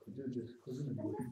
Kocadır, kocadır.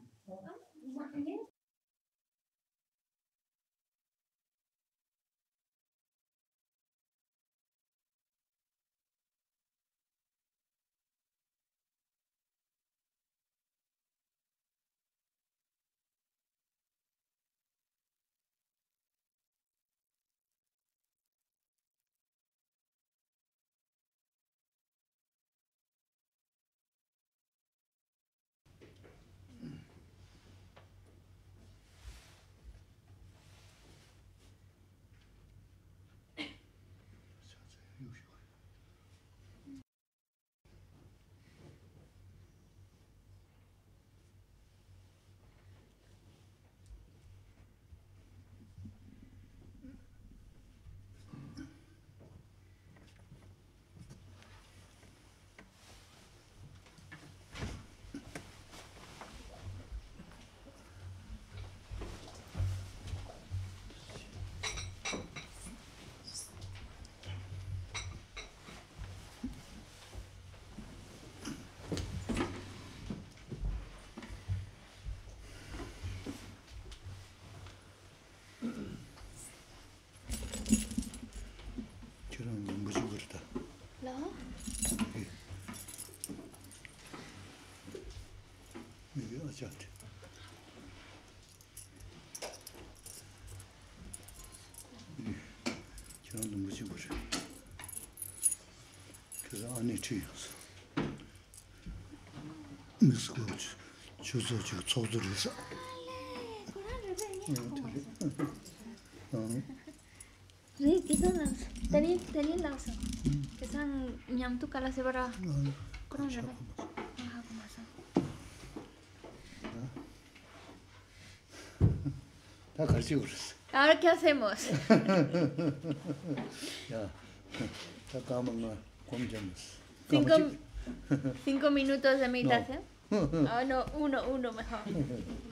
ᱡᱟᱛᱮ ᱪᱟᱱᱫᱚ ᱢᱩᱪᱤ ᱵᱩᱡᱷᱟᱹ ᱠᱟᱨᱟ ᱟᱹᱱᱤ ᱪᱤᱭᱟᱹᱥ ᱢᱤᱥᱠᱚᱪ ᱪᱩᱡᱚ ᱪᱩ ᱪᱚᱫᱨᱤᱥᱟ ᱨᱮ ᱠᱤᱥᱟᱱ ᱛᱟᱹᱱᱤ ᱛᱟᱹᱱᱤ ᱞᱟᱥᱟ ᱠᱤᱥᱟᱱ ᱧᱟᱢ ᱛᱩ ᱠᱟᱞᱟ ᱥᱮᱵᱟᱨᱟ ᱠᱚᱨᱟᱱ Ahora, ¿qué hacemos? ya sacamos 까먹나, 곰점스. Cinco, cinco minutos de meditación. Ah, no, uno, uno mejor.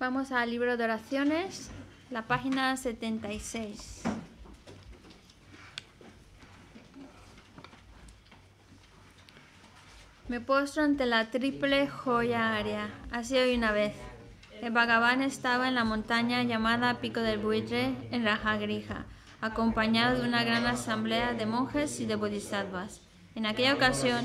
Vamos al libro de oraciones, la página 76. Me postro ante la triple joya área. Así hoy una vez. El Bhagavan estaba en la montaña llamada Pico del Buitre, en Rajagrija, acompañado de una gran asamblea de monjes y de bodhisattvas. En aquella ocasión,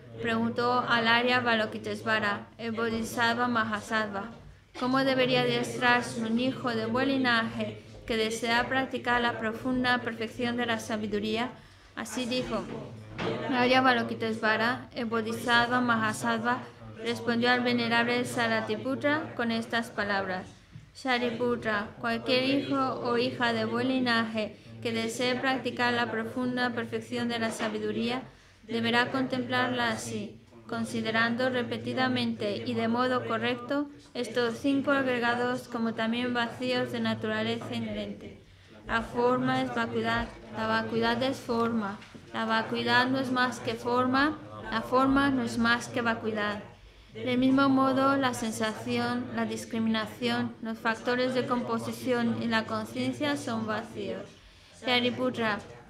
preguntó al Arya Balokitesvara, el Bodhisattva cómo debería adiestrarse un hijo de buen linaje que desea practicar la profunda perfección de la sabiduría. Así dijo. Arya Balokitesvara, el Bodhisattva Mahasattva, respondió al venerable Saratiputra con estas palabras. Sariputra, cualquier hijo o hija de buen linaje que desee practicar la profunda perfección de la sabiduría, deberá contemplarla así, considerando repetidamente y de modo correcto estos cinco agregados como también vacíos de naturaleza inherente. La forma es vacuidad, la vacuidad es forma, la vacuidad no es más que forma, la forma no es más que vacuidad. Del mismo modo, la sensación, la discriminación, los factores de composición y la conciencia son vacíos.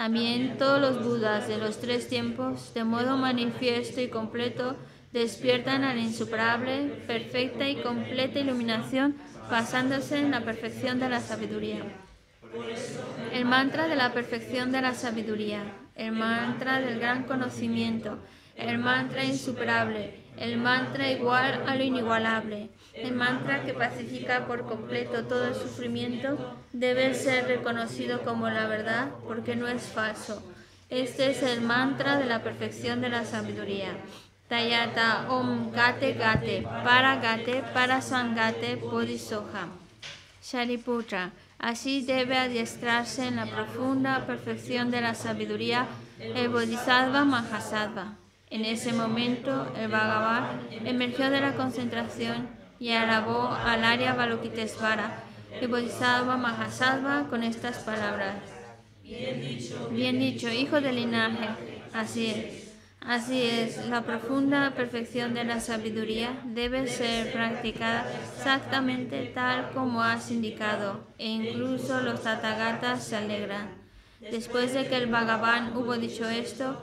También todos los Budas de los tres tiempos, de modo manifiesto y completo, despiertan a la insuperable, perfecta y completa iluminación, basándose en la perfección de la sabiduría. El mantra de la perfección de la sabiduría, el mantra del gran conocimiento, el mantra insuperable, el mantra igual a lo inigualable, el mantra que pacifica por completo todo el sufrimiento debe ser reconocido como la verdad porque no es falso. Este es el mantra de la perfección de la sabiduría. Tayata Om Gate Gate Para Gate Para Sangate Bodhisoha. Shariputra. Así debe adiestrarse en la profunda perfección de la sabiduría el Bodhisattva Mahasattva. En ese momento, el Bhagavad emergió de la concentración y alabó al área Balukitesvara y Bodhisattva Mahasattva, con estas palabras. Bien dicho, hijo del linaje, así es. Así es, la profunda perfección de la sabiduría debe ser practicada exactamente tal como has indicado, e incluso los Tathagatas se alegran. Después de que el Bhagavan hubo dicho esto,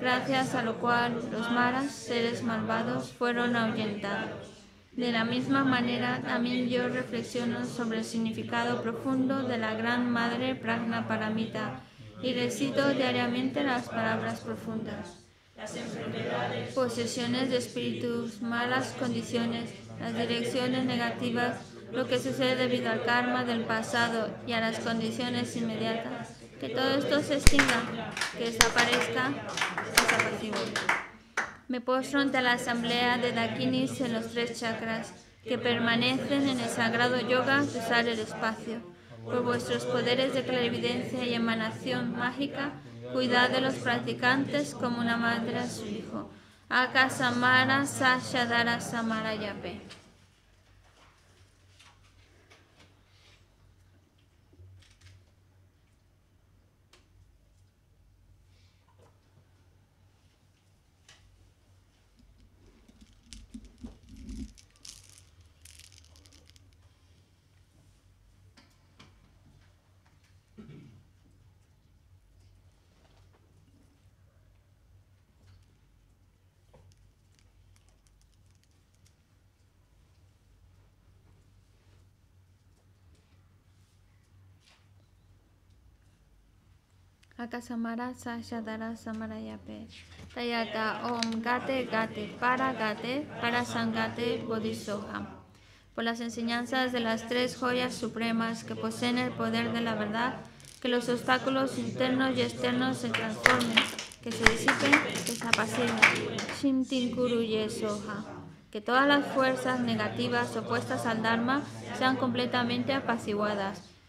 gracias a lo cual los maras, seres malvados, fueron ahuyentados. De la misma manera, también yo reflexiono sobre el significado profundo de la Gran Madre Pragna Paramita y recito diariamente las palabras profundas. Las posesiones de espíritus, malas condiciones, las direcciones negativas, lo que sucede debido al karma del pasado y a las condiciones inmediatas que todo esto se extinga, que desaparezca, desaparezca. Me postro ante la asamblea de Dakinis en los tres chakras que permanecen en el sagrado yoga que sale el espacio. Por vuestros poderes de clarividencia y emanación mágica, cuidad de los practicantes como una madre a su hijo. Aka Samara Sasha Dara Samara Yape. Akasamara sa shadara samarayape. Tayata om gate gate para gate para sangate Bodhisoha Por las enseñanzas de las tres joyas supremas que poseen el poder de la verdad, que los obstáculos internos y externos se transformen, que se disipen, que se apaciguen. Shintin Que todas las fuerzas negativas opuestas al Dharma sean completamente apaciguadas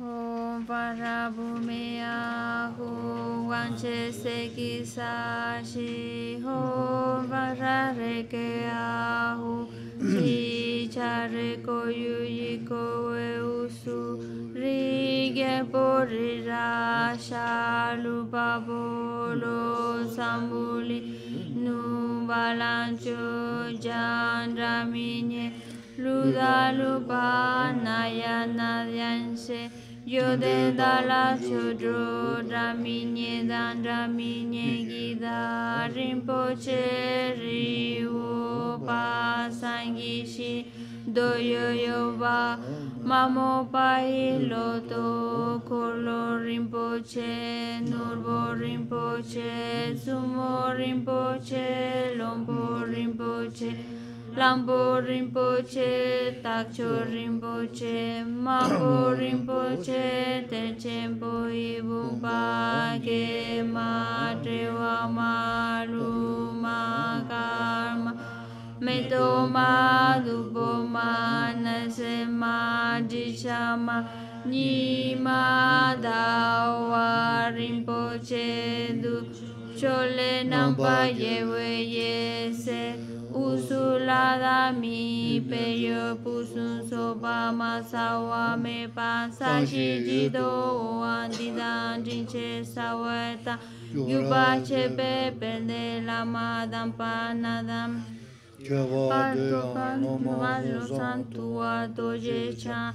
Om Varabumeya Hu Wanche Seki Sashi Om Vararekea Hu Chi Chare Koyu Yiko Eusu Rige Porira Shalu Babolo Sambuli Nubalancho Jandramine Ludalupa Nayana Dhyanse Yode Dala Chodro Raminye Dan Raminye Gida Rinpoche Riupa Sangishi Doyo Yoba Mamo Pai Loto Kolo Rinpoche Nurbo Rinpoche Sumo Rinpoche Lombo Rinpoche Lambo Rinpoche, Takcho Rinpoche, Mapo Rinpoche, Tenchen Pohi Bumpa, Ma Trewa Ma Maruma, Karma, Meto Ma Ma Dupo Metoma, Dupoma, Nasema, Jishama, Nima, Dawa Rinpoche, Dukcho chole nang pa yewe yese usulada mi peyo pusun soba masawa me pa sashi jido andidan jinche saweta yuba chepe pende lama dampanadam Parto parto santua doje chan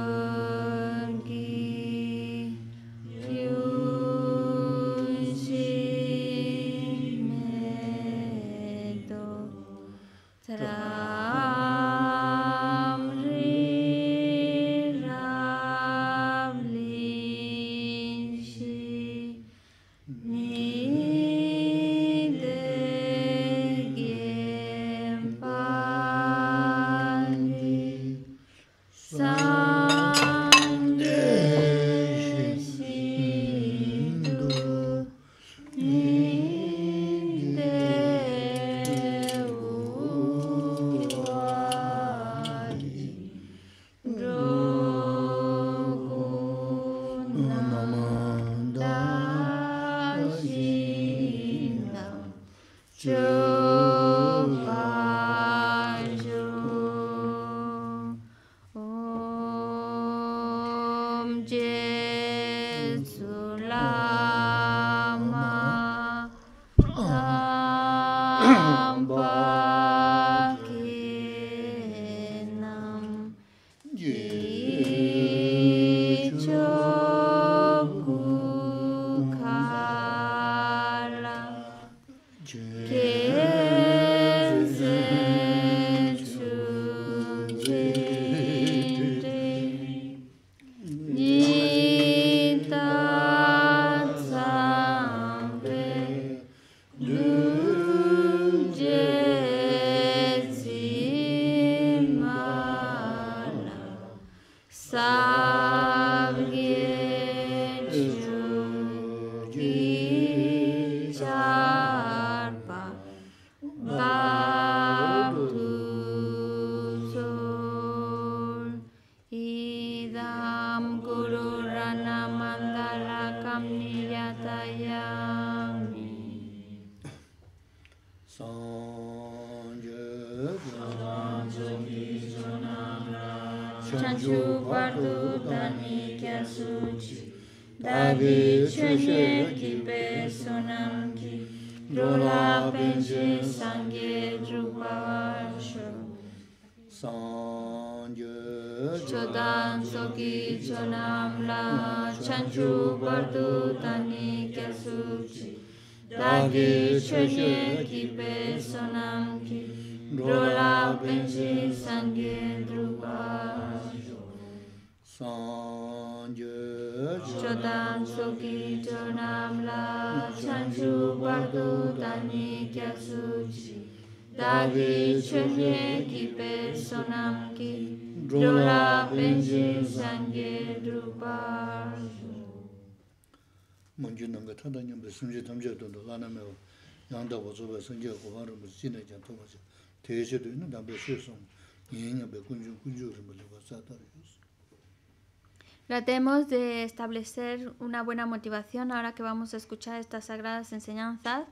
Tratemos de establecer una buena motivación ahora que vamos a escuchar estas sagradas enseñanzas,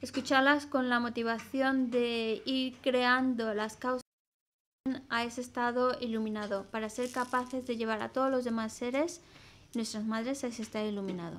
escucharlas con la motivación de ir creando las causas a ese estado iluminado, para ser capaces de llevar a todos los demás seres, nuestras madres, a ese estado iluminado.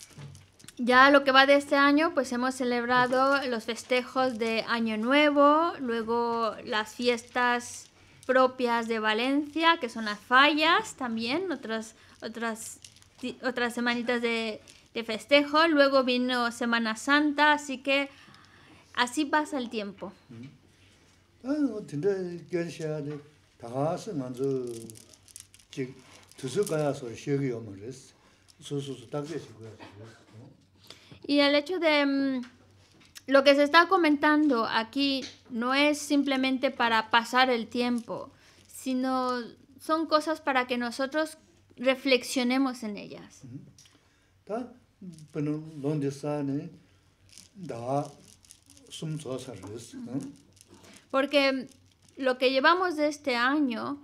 Ya lo que va de este año, pues hemos celebrado los festejos de Año Nuevo, luego las fiestas propias de Valencia, que son las fallas también, otras, otras, otras semanitas de, de festejo, luego vino Semana Santa, así que así pasa el tiempo. Mm. Ah, y el hecho de mm, lo que se está comentando aquí no es simplemente para pasar el tiempo, sino son cosas para que nosotros reflexionemos en ellas. Porque lo que llevamos de este año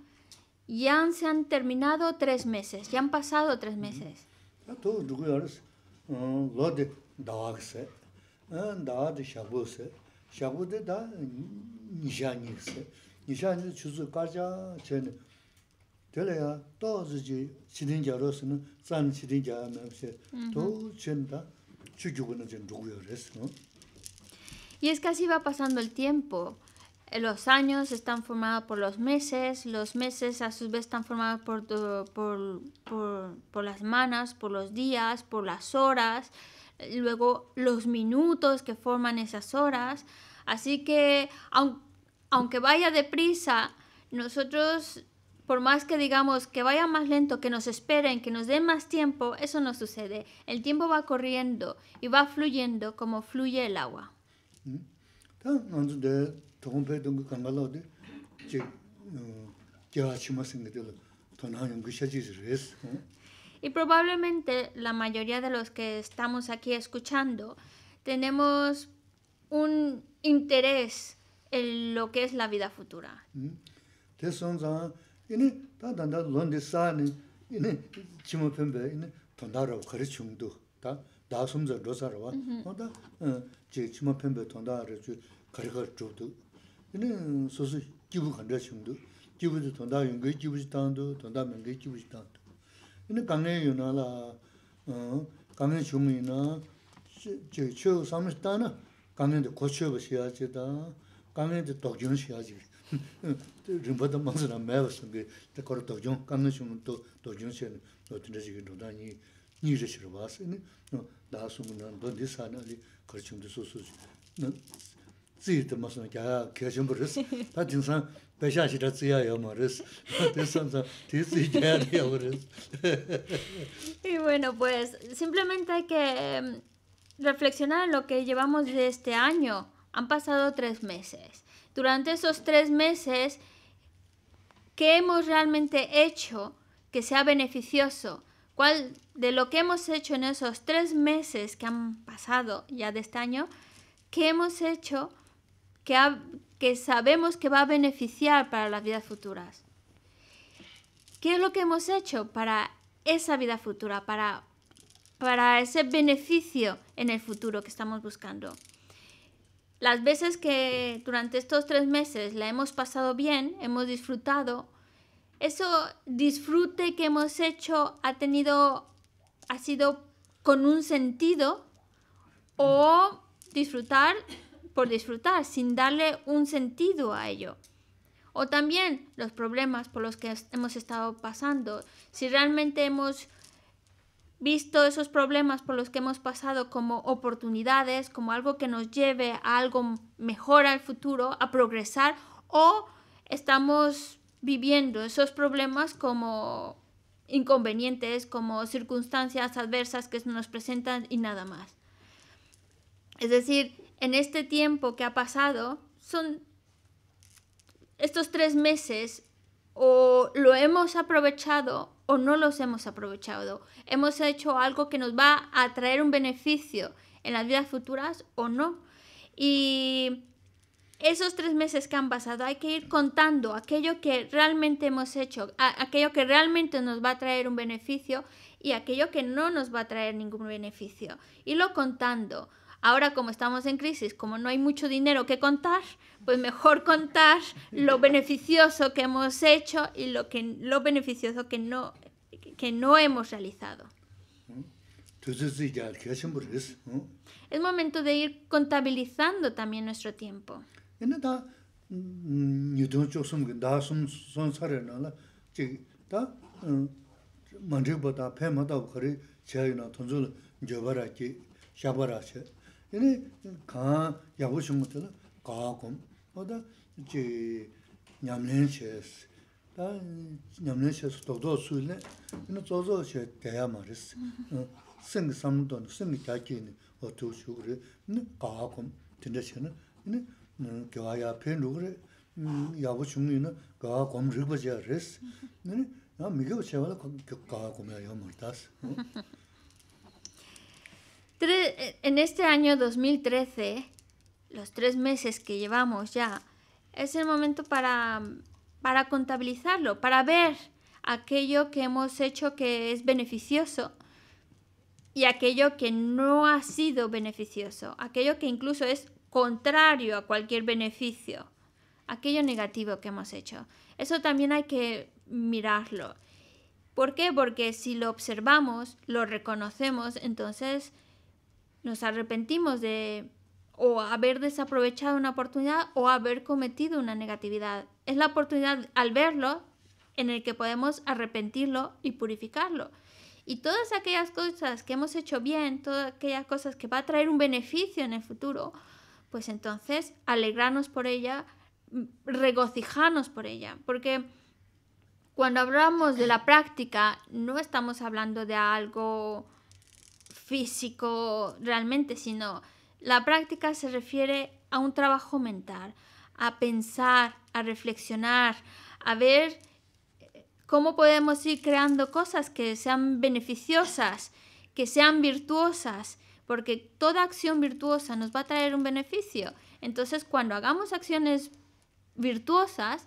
ya se han terminado tres meses, ya han pasado tres meses dāg sē, dāg shāgbō sē, shāgbō dē dā nishāñi sē, nishāñi chūsū kārchā chēne, tēlē yā tō zī jī chidīn jā rō sē, tsān chidīn jā nā sē, tō chēne dā chū gyūgu nā chēne rūgu yō rē sē. Y es que así va pasando el tiempo. Eh, los años están formados por los meses, los meses a su vez están formados por, por, por, por las manas, por los días, por las horas, luego los minutos que forman esas horas. Así que aunque vaya deprisa, nosotros, por más que digamos que vaya más lento, que nos esperen, que nos den más tiempo, eso no sucede. El tiempo va corriendo y va fluyendo como fluye el agua. ¿Mm? Y probablemente la mayoría de los que estamos aquí escuchando tenemos un interés en lo que es la vida futura. Mm. yīnī 강에 유나라 어 chūmī 주민이나 제 최초 chūyū sāmaśi 고쳐 시야지다 tī kōchūba 시야지 chīyā tā, kāngyē 그 tōkyūŋ xīyā chīyā, rīṅpa 또 mānsa 시야 mää wa sāngī, tā kora tōkyūŋ, kāngyē chūmī tō tōkyūŋ xīyā, nō tī rā chīyā, nō Y bueno, pues simplemente hay que em, reflexionar en lo que llevamos de este año. Han pasado tres meses. Durante esos tres meses, ¿qué hemos realmente hecho que sea beneficioso? ¿Cuál de lo que hemos hecho en esos tres meses que han pasado ya de este año, qué hemos hecho que ha, que sabemos que va a beneficiar para las vidas futuras. ¿Qué es lo que hemos hecho para esa vida futura, para, para ese beneficio en el futuro que estamos buscando? Las veces que durante estos tres meses la hemos pasado bien, hemos disfrutado, eso disfrute que hemos hecho ha tenido, ha sido con un sentido o disfrutar por disfrutar sin darle un sentido a ello. O también los problemas por los que hemos estado pasando. Si realmente hemos visto esos problemas por los que hemos pasado como oportunidades, como algo que nos lleve a algo mejor al futuro, a progresar, o estamos viviendo esos problemas como inconvenientes, como circunstancias adversas que nos presentan y nada más. Es decir, en este tiempo que ha pasado, son estos tres meses, o lo hemos aprovechado o no los hemos aprovechado. Hemos hecho algo que nos va a traer un beneficio en las vidas futuras o no. Y esos tres meses que han pasado hay que ir contando aquello que realmente hemos hecho, aquello que realmente nos va a traer un beneficio y aquello que no nos va a traer ningún beneficio. y lo contando. Ahora como estamos en crisis, como no hay mucho dinero que contar, pues mejor contar lo beneficioso que hemos hecho y lo, que, lo beneficioso que no, que no hemos realizado. Es momento de ir contabilizando también nuestro tiempo. 얘네 가 야구 좀 못들어 가곰 어디 이제 냠내셔스 다 냠내셔스 도도 수일네 이거 저저 저 대야 말이스 생 삼도 생 자기는 어떻게 죽으래 네 가곰 진짜는 이네 교화야 편으로 그래 야고 중이는 가곰 르버지아레스 네 내가 미겨 세월 그 가곰이야 뭐 다스 en este año 2013, los tres meses que llevamos ya, es el momento para, para contabilizarlo, para ver aquello que hemos hecho que es beneficioso y aquello que no ha sido beneficioso, aquello que incluso es contrario a cualquier beneficio, aquello negativo que hemos hecho. Eso también hay que mirarlo. ¿Por qué? Porque si lo observamos, lo reconocemos, entonces nos arrepentimos de o haber desaprovechado una oportunidad o haber cometido una negatividad. Es la oportunidad al verlo en el que podemos arrepentirlo y purificarlo. Y todas aquellas cosas que hemos hecho bien, todas aquellas cosas que va a traer un beneficio en el futuro, pues entonces alegrarnos por ella, regocijarnos por ella, porque cuando hablamos de la práctica no estamos hablando de algo físico realmente, sino la práctica se refiere a un trabajo mental, a pensar, a reflexionar, a ver eh, cómo podemos ir creando cosas que sean beneficiosas, que sean virtuosas, porque toda acción virtuosa nos va a traer un beneficio. Entonces, cuando hagamos acciones virtuosas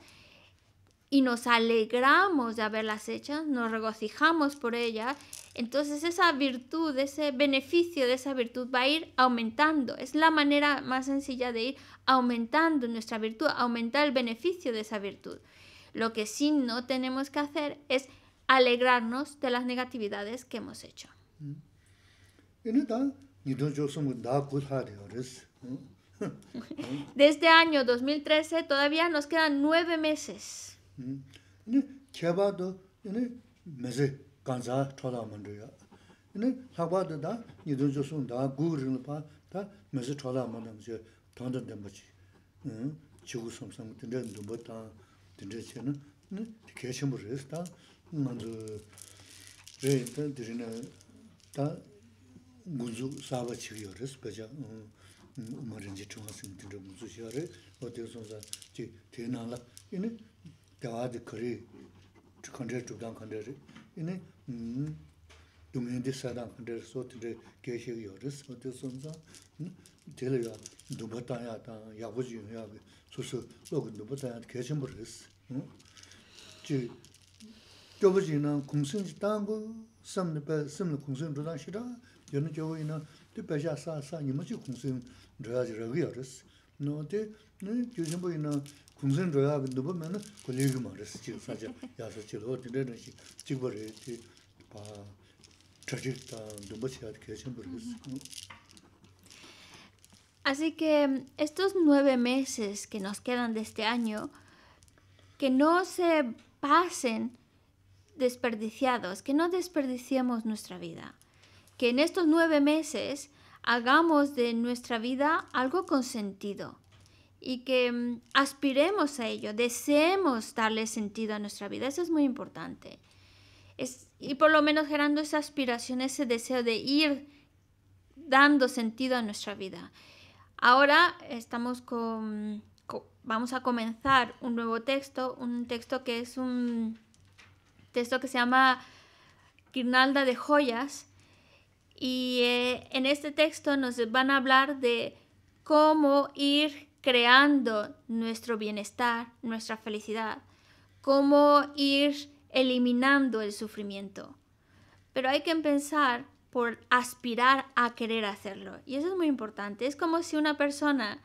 y nos alegramos de haberlas hechas, nos regocijamos por ellas entonces esa virtud, ese beneficio de esa virtud va a ir aumentando. Es la manera más sencilla de ir aumentando nuestra virtud, aumentar el beneficio de esa virtud. Lo que sí no tenemos que hacer es alegrarnos de las negatividades que hemos hecho. Mm. Desde pues, este año 2013 todavía nos quedan nueve meses. Mm. 간자 초다 먼저요. 근데 사바도다 니도 조선다 구르는 바다 메스 초다 뭐지. 응. 지구 섬섬 된 돈보다 된제체는 네 계속 물으스다. 먼저 제인데 드리나 다 군주 사바 지구여스 그죠. 음 머른지 총하신 드르 군주 시어를 어디서 선사 지 대나라 이는 대화의 거리 컨트롤 주당 컨트롤 이네 dungen di sadan kandar so tindar geishig yoris kandar sonza tila ya dungbatan ya dan yaguzi yun ya susu logu dungbatan ya geishin buris chi gyobuzi ina kungsin chi tangu samni pa samni kungsin dudan shira yana gyobu ina saa saa ragi yoris Así que estos nueve meses que nos quedan de este año, que no se pasen desperdiciados, que no desperdiciemos nuestra vida, que en estos nueve meses hagamos de nuestra vida algo con sentido, y que mm, aspiremos a ello, deseemos darle sentido a nuestra vida. Eso es muy importante. y por lo menos generando esa aspiración, ese deseo de ir dando sentido a nuestra vida. Ahora estamos con, vamos a comenzar un nuevo texto, un texto que es un texto que se llama Guirnalda de joyas y eh, en este texto nos van a hablar de cómo ir creando nuestro bienestar, nuestra felicidad, cómo ir eliminando el sufrimiento. Pero hay que empezar por aspirar a querer hacerlo. Y eso es muy importante. Es como si una persona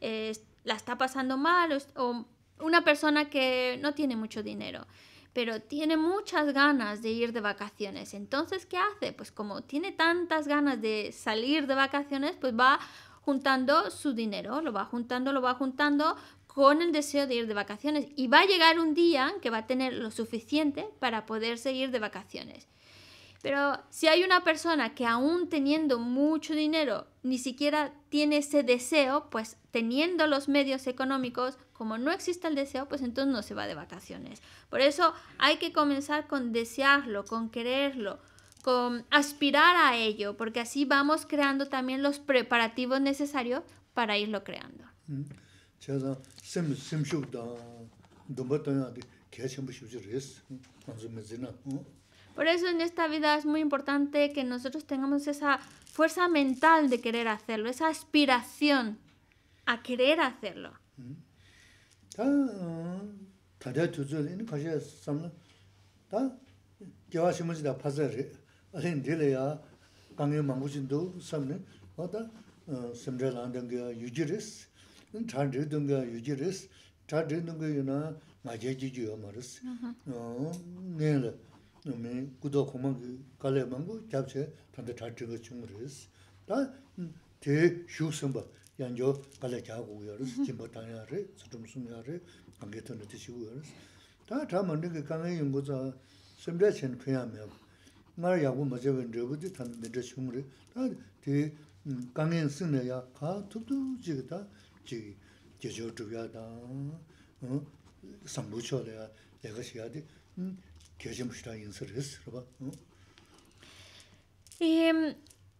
eh, la está pasando mal o, o una persona que no tiene mucho dinero pero tiene muchas ganas de ir de vacaciones. Entonces, ¿qué hace? Pues como tiene tantas ganas de salir de vacaciones, pues va juntando su dinero, lo va juntando, lo va juntando con el deseo de ir de vacaciones y va a llegar un día que va a tener lo suficiente para poder seguir de vacaciones. Pero si hay una persona que aún teniendo mucho dinero ni siquiera tiene ese deseo, pues teniendo los medios económicos, como no existe el deseo, pues entonces no se va de vacaciones. Por eso hay que comenzar con desearlo, con quererlo, aspirar a ello, porque así vamos creando también los preparativos necesarios para irlo creando. Por eso en esta vida es muy importante que nosotros tengamos esa fuerza mental de querer hacerlo, esa aspiración a querer hacerlo. 아린 딜레야 강에 망부진도 섬네 왔다 섬들 안 된게 유지리스 인 잔드든 게 유지리스 잔드든 유나 마제지지요 말스 어 네르 노메 구도 고만 갈레 망부 잡체 반데 잔드 거 중으리스 다대 휴승바 연조 갈레 자고 요르스 진보 당야레 좀 숨야레 관계터 늦으시고 다 다만 그 강에 연구자 섬들 전 표현하면 nār yāgū ma chēwē nirabu dhī tānda mēdhā shūngurī, tā dhī kāngiān sīngdā yā khā tūp tū jīgā tā jī gyacchō chūpyā tā sāmbū chō dhā yā yagā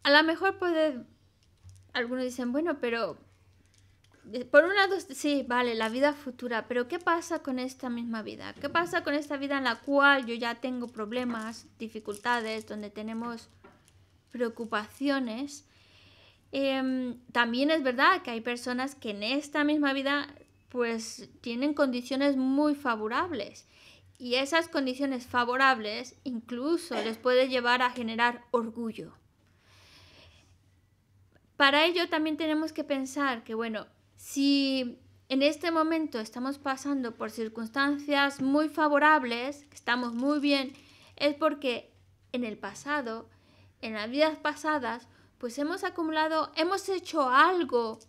A la mejor poder, algunos dicen, bueno, pero... por un lado, este, sí, vale, la vida futura, pero ¿qué pasa con esta misma vida? ¿Qué pasa con esta vida en la cual yo ya tengo problemas, dificultades, donde tenemos preocupaciones? Em, también es verdad que hay personas que en esta misma vida pues tienen condiciones muy favorables y esas condiciones favorables incluso les puede llevar a generar orgullo. Para ello también tenemos que pensar que, bueno, si en este momento estamos pasando por circunstancias muy favorables, estamos muy bien, es porque en el pasado, en las vidas pasadas, pues hemos acumulado, hemos hecho algo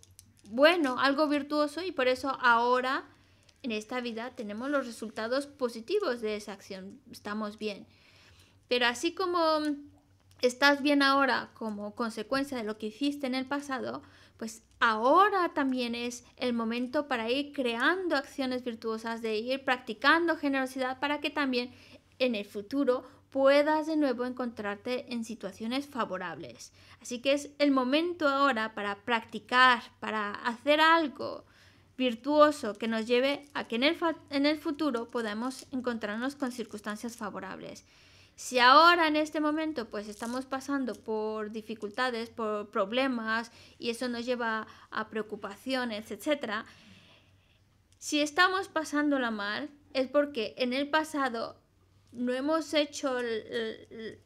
bueno, algo virtuoso y por eso ahora en esta vida tenemos los resultados positivos de esa acción, estamos bien. Pero así como estás bien ahora como consecuencia de lo que hiciste en el pasado, pues ahora también es el momento para ir creando acciones virtuosas, de ir practicando generosidad para que también en el futuro puedas de nuevo encontrarte en situaciones favorables. Así que es el momento ahora para practicar, para hacer algo virtuoso que nos lleve a que en el, en el futuro podamos encontrarnos con circunstancias favorables. Si ahora en este momento pues estamos pasando por dificultades, por problemas y eso nos lleva a preocupaciones, etc. Si estamos pasándola mal es porque en el pasado no hemos hecho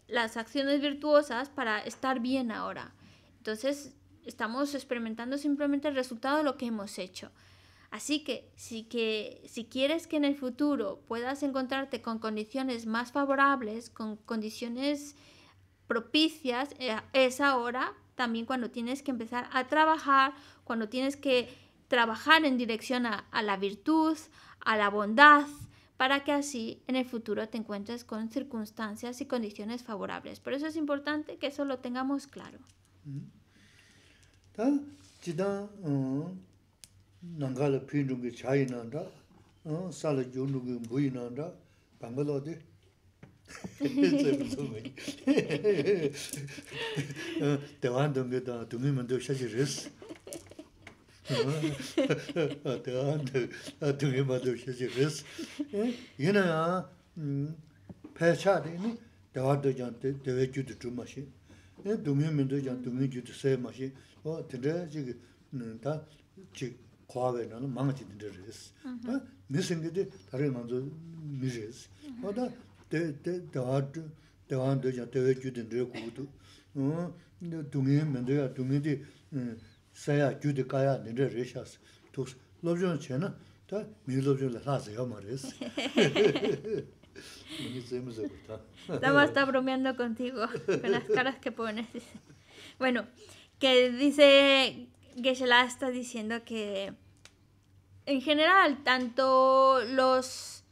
las acciones virtuosas para estar bien ahora. Entonces estamos experimentando simplemente el resultado de lo que hemos hecho. Así que si, que si quieres que en el futuro puedas encontrarte con condiciones más favorables, con condiciones propicias, eh, es ahora también cuando tienes que empezar a trabajar, cuando tienes que trabajar en dirección a, la virtud, a la bondad, para que así en el futuro te encuentres con circunstancias y condiciones favorables. Por eso es importante que eso lo tengamos claro. Mm-hmm. Mm-hmm. nāngāla pīndrūngi chāyī nāndā, sāla yōndrūngi mbūyī nāndā, pāngalo dhī. Tewān dōngi dā, dōngi mandō 아 rīs. Tewān dōngi mandō shāchī rīs. Yīnā yā, pēchā dhī 마시 tewā dō jāng tewē jū tu chūma shī, dōngi sē 과외 Estaba bromeando contigo, con las caras que pones. Bueno, que dice, se la está diciendo que en general, tanto los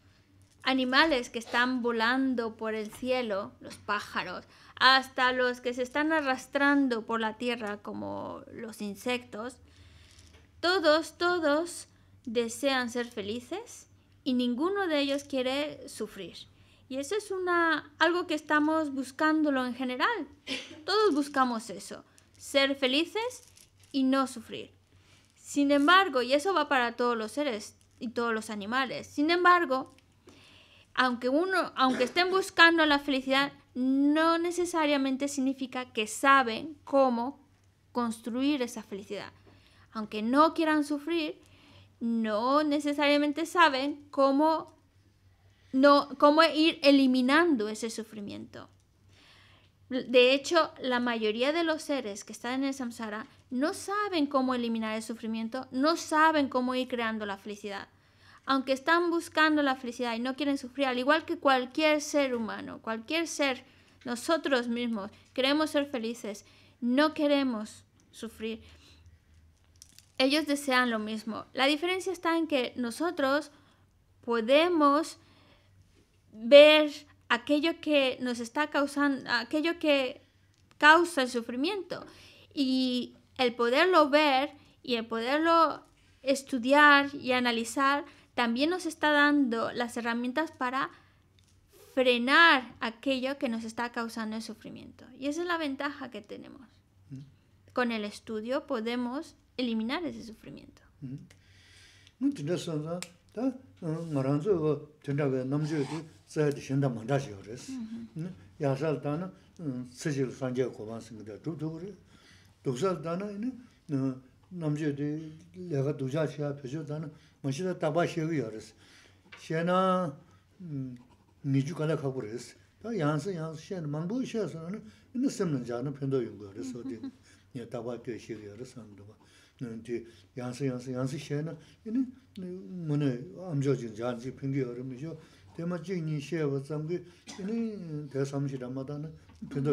animales que están volando por el cielo, los pájaros, hasta los que se están arrastrando por la tierra como los insectos, todos, todos desean ser felices y ninguno de ellos quiere sufrir. Y eso es una, algo que estamos buscándolo en general. Todos buscamos eso, ser felices y no sufrir. Sin embargo, y eso va para todos los seres y todos los animales, sin embargo, aunque uno, aunque estén buscando la felicidad, no necesariamente significa que saben cómo construir esa felicidad. Aunque no quieran sufrir, no necesariamente saben cómo, no, cómo ir eliminando ese sufrimiento. De hecho, la mayoría de los seres que están en el samsara no saben cómo eliminar el sufrimiento, no saben cómo ir creando la felicidad. Aunque están buscando la felicidad y no quieren sufrir, al igual que cualquier ser humano, cualquier ser, nosotros mismos, queremos ser felices, no queremos sufrir. Ellos desean lo mismo. La diferencia está en que nosotros podemos ver aquello que nos está causando, aquello que causa el sufrimiento y el poderlo ver y el poderlo estudiar y analizar también nos está dando las herramientas para frenar aquello que nos está causando el sufrimiento. Y esa es la ventaja que tenemos. Mm. Con el estudio podemos eliminar ese sufrimiento. Mm. ṭukṣāt dāna, inī, nāmchō di, léhā dūcāt shiā pyochō dāna, māshita dāba xiegu yārīs, xie na, nīchū kala khaburīs, dā yānsa, yānsa, xie na, māngbō xie sāna, inī, simna jāna pindō yungu yārīs, o dī, nī, dāba kio xiegu yārīs, hān ṭukā, nī, di, yānsa, yānsa, yānsa, xie na, inī, māni, amchō jīn, jāni jī pindō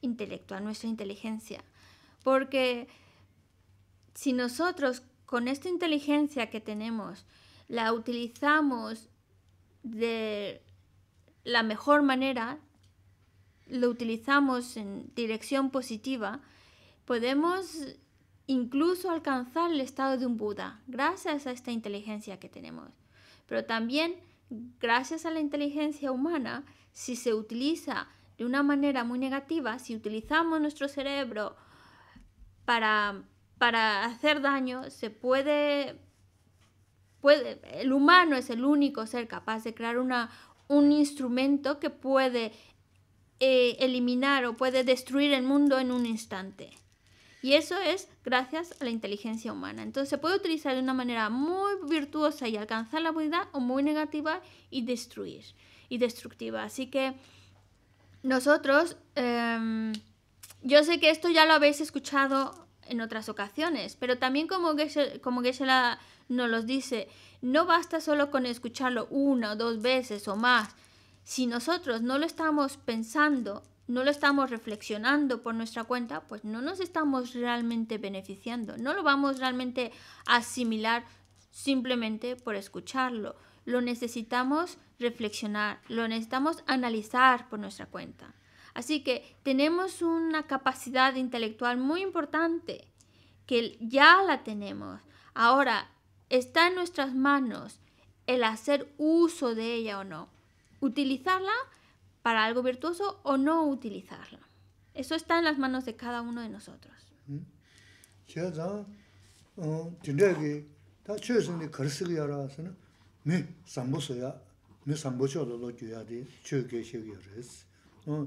intelectual, nuestra inteligencia. Porque si nosotros con esta inteligencia que tenemos la utilizamos de la mejor manera, lo utilizamos en dirección positiva, podemos incluso alcanzar el estado de un Buda gracias a esta inteligencia que tenemos. Pero también gracias a la inteligencia humana, si se utiliza de una manera muy negativa, si utilizamos nuestro cerebro para, para hacer daño, se puede, puede, el humano es el único ser capaz de crear una, un instrumento que puede eh, eliminar o puede destruir el mundo en un instante. Y eso es gracias a la inteligencia humana. Entonces se puede utilizar de una manera muy virtuosa y alcanzar la buena o muy negativa y destruir y destructiva. Así que nosotros, em, yo sé que esto ya lo habéis escuchado en otras ocasiones, pero también como que como nos los dice, no basta solo con escucharlo una o dos veces o más. Si nosotros no lo estamos pensando, no lo estamos reflexionando por nuestra cuenta, pues no nos estamos realmente beneficiando, no lo vamos realmente a asimilar simplemente por escucharlo. Lo necesitamos reflexionar, lo necesitamos analizar por nuestra cuenta. Así que tenemos una capacidad intelectual muy importante que ya la tenemos. Ahora está en nuestras manos el hacer uso de ella o no. Utilizarla para algo virtuoso o no utilizarla. Eso está en las manos de cada uno de nosotros. mi sámbó chó lá ló di chó ké xé wé ré ss. Nó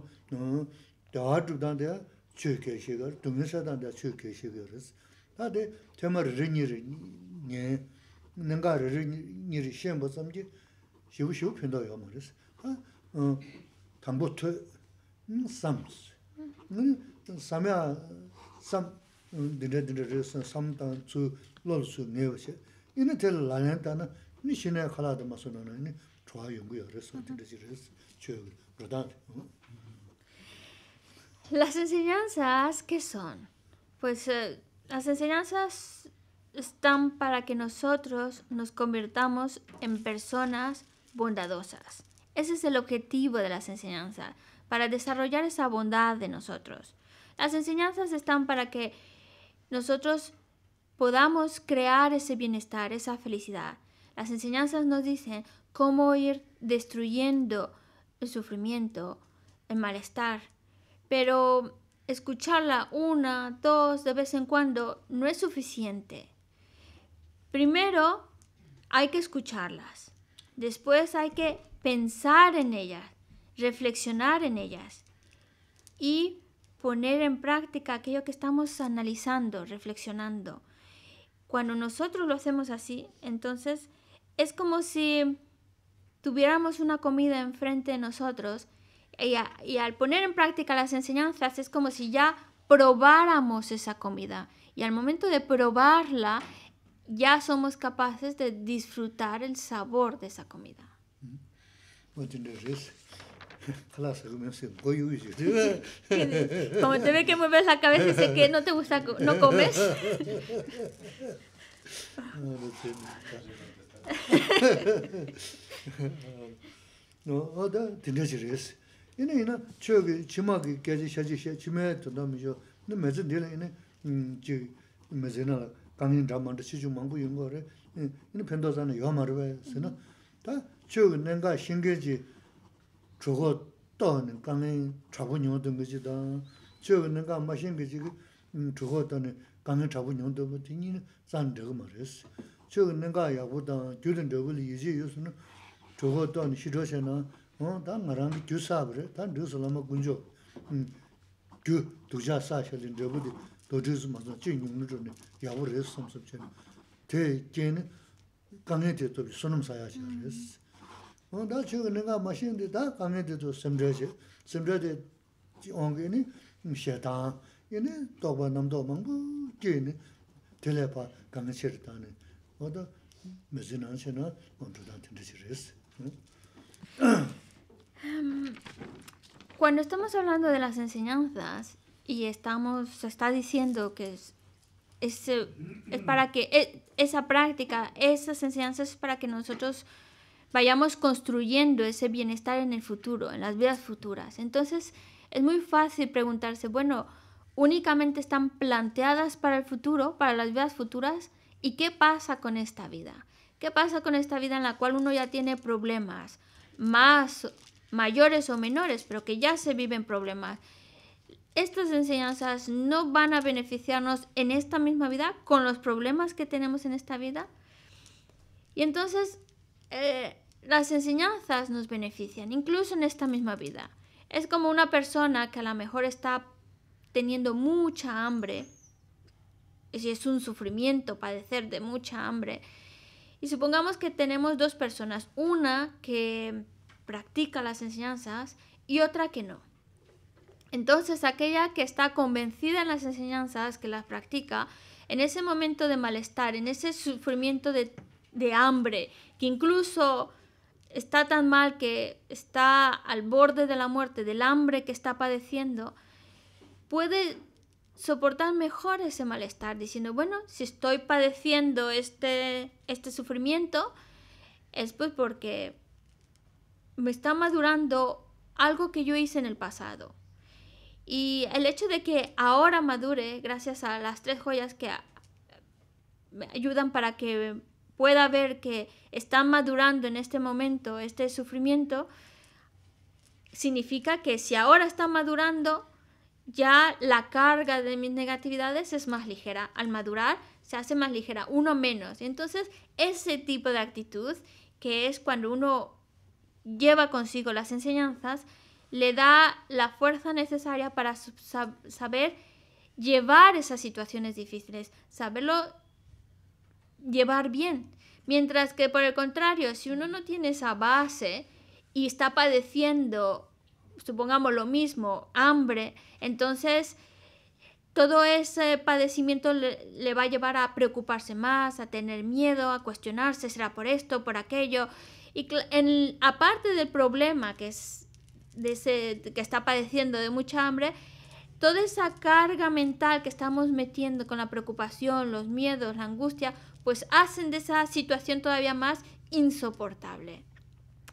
dhó á chó dán dhé ya chó ké xé gá, dhó ngé sá dán dhé ya chó ké xé gá ré ss. Ná dhé témá ré ré ñé ré ñé, nén ká ré ré ñé ré xéñ bó sám ché xé wé xé wé pén dhó yá Las enseñanzas, ¿qué son? Pues eh, las enseñanzas están para que nosotros nos convirtamos en personas bondadosas. Ese es el objetivo de las enseñanzas, para desarrollar esa bondad de nosotros. Las enseñanzas están para que nosotros podamos crear ese bienestar, esa felicidad. Las enseñanzas nos dicen, cómo ir destruyendo el sufrimiento, el malestar. Pero escucharla una, dos, de vez en cuando no es suficiente. Primero hay que escucharlas. Después hay que pensar en ellas, reflexionar en ellas y poner en práctica aquello que estamos analizando, reflexionando. Cuando nosotros lo hacemos así, entonces es como si tuviéramos una comida enfrente de nosotros y, al poner en práctica las enseñanzas es como si ya probáramos esa comida. Y al momento de probarla, ya somos capaces de disfrutar el sabor de esa comida. como te ve que mueves la cabeza y sé que no te gusta, no comes. no oda dinde jiris ina ina chogi chima gi geji shaji she chime to da mi jo ne meze dile ina ji meze na kangin da man de chi ju man gu yong gore ina pendo za na yo ma re se na ta chogi nenga shinge chogo to ne kangin nyo da nenga ma chogo to nyo ma nenga ya da yo na chogo tuwaan 어 shen na, taa nga rangi gyu sabri, taa gyu salama gunjo, gyu hmm, dukja saa shalin drabu di, do dhiyo su mazna, chi nyung nu zhoni, yabu res sam sab chen. Te kene, kange te Em, cuando estamos hablando de las enseñanzas y estamos, está diciendo que es, eh, para que e, esa práctica, esas enseñanzas es para que nosotros vayamos construyendo ese bienestar en el futuro, en las vidas futuras. Entonces es muy fácil preguntarse, bueno, únicamente están planteadas para el futuro, para las vidas futuras, ¿y qué pasa con esta vida? ¿Qué pasa con esta vida en la cual uno ya tiene problemas, más mayores o menores, pero que ya se viven problemas? Estas enseñanzas no van a beneficiarnos en esta misma vida con los problemas que tenemos en esta vida. Y entonces eh, las enseñanzas nos benefician, incluso en esta misma vida. Es como una persona que a lo mejor está teniendo mucha hambre, si es un sufrimiento padecer de mucha hambre, y supongamos que tenemos dos personas, una que practica las enseñanzas y otra que no. Entonces aquella que está convencida en las enseñanzas, que las practica, en ese momento de malestar, en ese sufrimiento de, hambre, que incluso está tan mal que está al borde de la muerte, del hambre que está padeciendo, puede soportar mejor ese malestar, diciendo, bueno, si estoy padeciendo este, este sufrimiento, es pues porque me está madurando algo que yo hice en el pasado. Y el hecho de que ahora madure, gracias a las tres joyas que me ayudan para que pueda ver que está madurando en este momento este sufrimiento, significa que si ahora está madurando, ya la carga de mis negatividades es más ligera. Al madurar se hace más ligera, uno menos. Entonces, ese tipo de actitud, que es cuando uno lleva consigo las enseñanzas, le da la fuerza necesaria para saber llevar esas situaciones difíciles, saberlo llevar bien. Mientras que por el contrario, si uno no tiene esa base y está padeciendo supongamos lo mismo, hambre, entonces todo ese padecimiento le, va a llevar a preocuparse más, a tener miedo, a cuestionarse, será por esto, por aquello. Y aparte del problema que, es que está padeciendo de mucha hambre, toda esa carga mental que estamos metiendo con la preocupación, los miedos, la angustia, pues hacen de esa situación todavía más insoportable.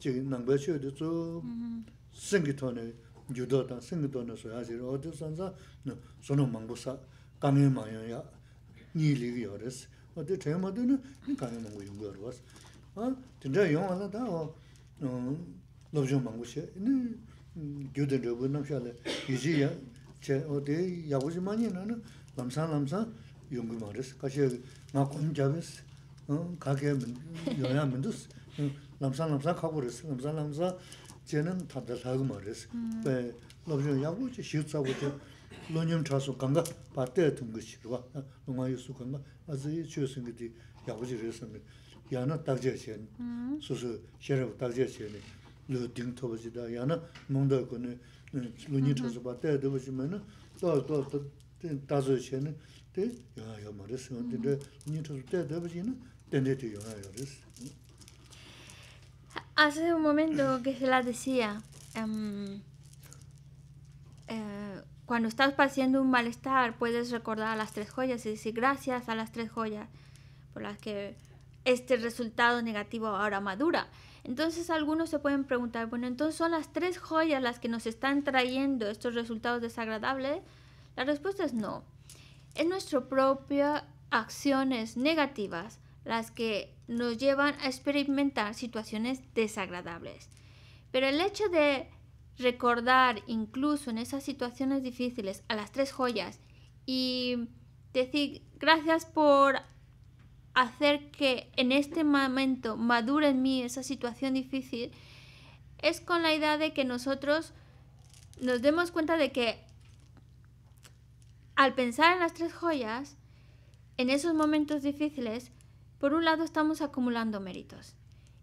chéi ngang béi chéi dhé tsóó tséngi tóónyi dhú dhó tán, tséngi tóónyi sòyá zhéi róó dhé sánsá nó zhó nóng mañgó sá, kángé mañyó ya ní líg yó rés, o dhé chéi ma dhé nó ní kángé mañgó yó ngó yó ró wá sá dhé rá 남산 남산 가버렸어. 남산 남자 쟤는 다들 하고 말했어. 네. 너좀 야구지 이제 시작하고 논염 차서 간다. 바때 같은 것이 그거. 너무 아유스 간다. 아주 최선 게디 야고지 그랬으면 야나 딱지 하신. 음. 소소 셔럽 딱지 하신. 너 딩토버지다. 야나 몽다 거네. 눈이 쳐서 봤대. 너 또또또 다소 하신은 야야 말했어. 근데 눈이 쳐서 때 되버지는 된대도 영화 그랬어. Hace un momento que se la decía, em, eh, cuando estás pasando un malestar, puedes recordar a las tres joyas y decir gracias a las tres joyas por las que este resultado negativo ahora madura. Entonces algunos se pueden preguntar, bueno, entonces son las tres joyas las que nos están trayendo estos resultados desagradables. La respuesta es no. Es nuestro propia acciones negativas las que nos llevan a experimentar situaciones desagradables. Pero el hecho de recordar incluso en esas situaciones difíciles a las tres joyas y decir gracias por hacer que en este momento madure en mí esa situación difícil, es con la idea de que nosotros nos demos cuenta de que al pensar en las tres joyas, en esos momentos difíciles, por un lado estamos acumulando méritos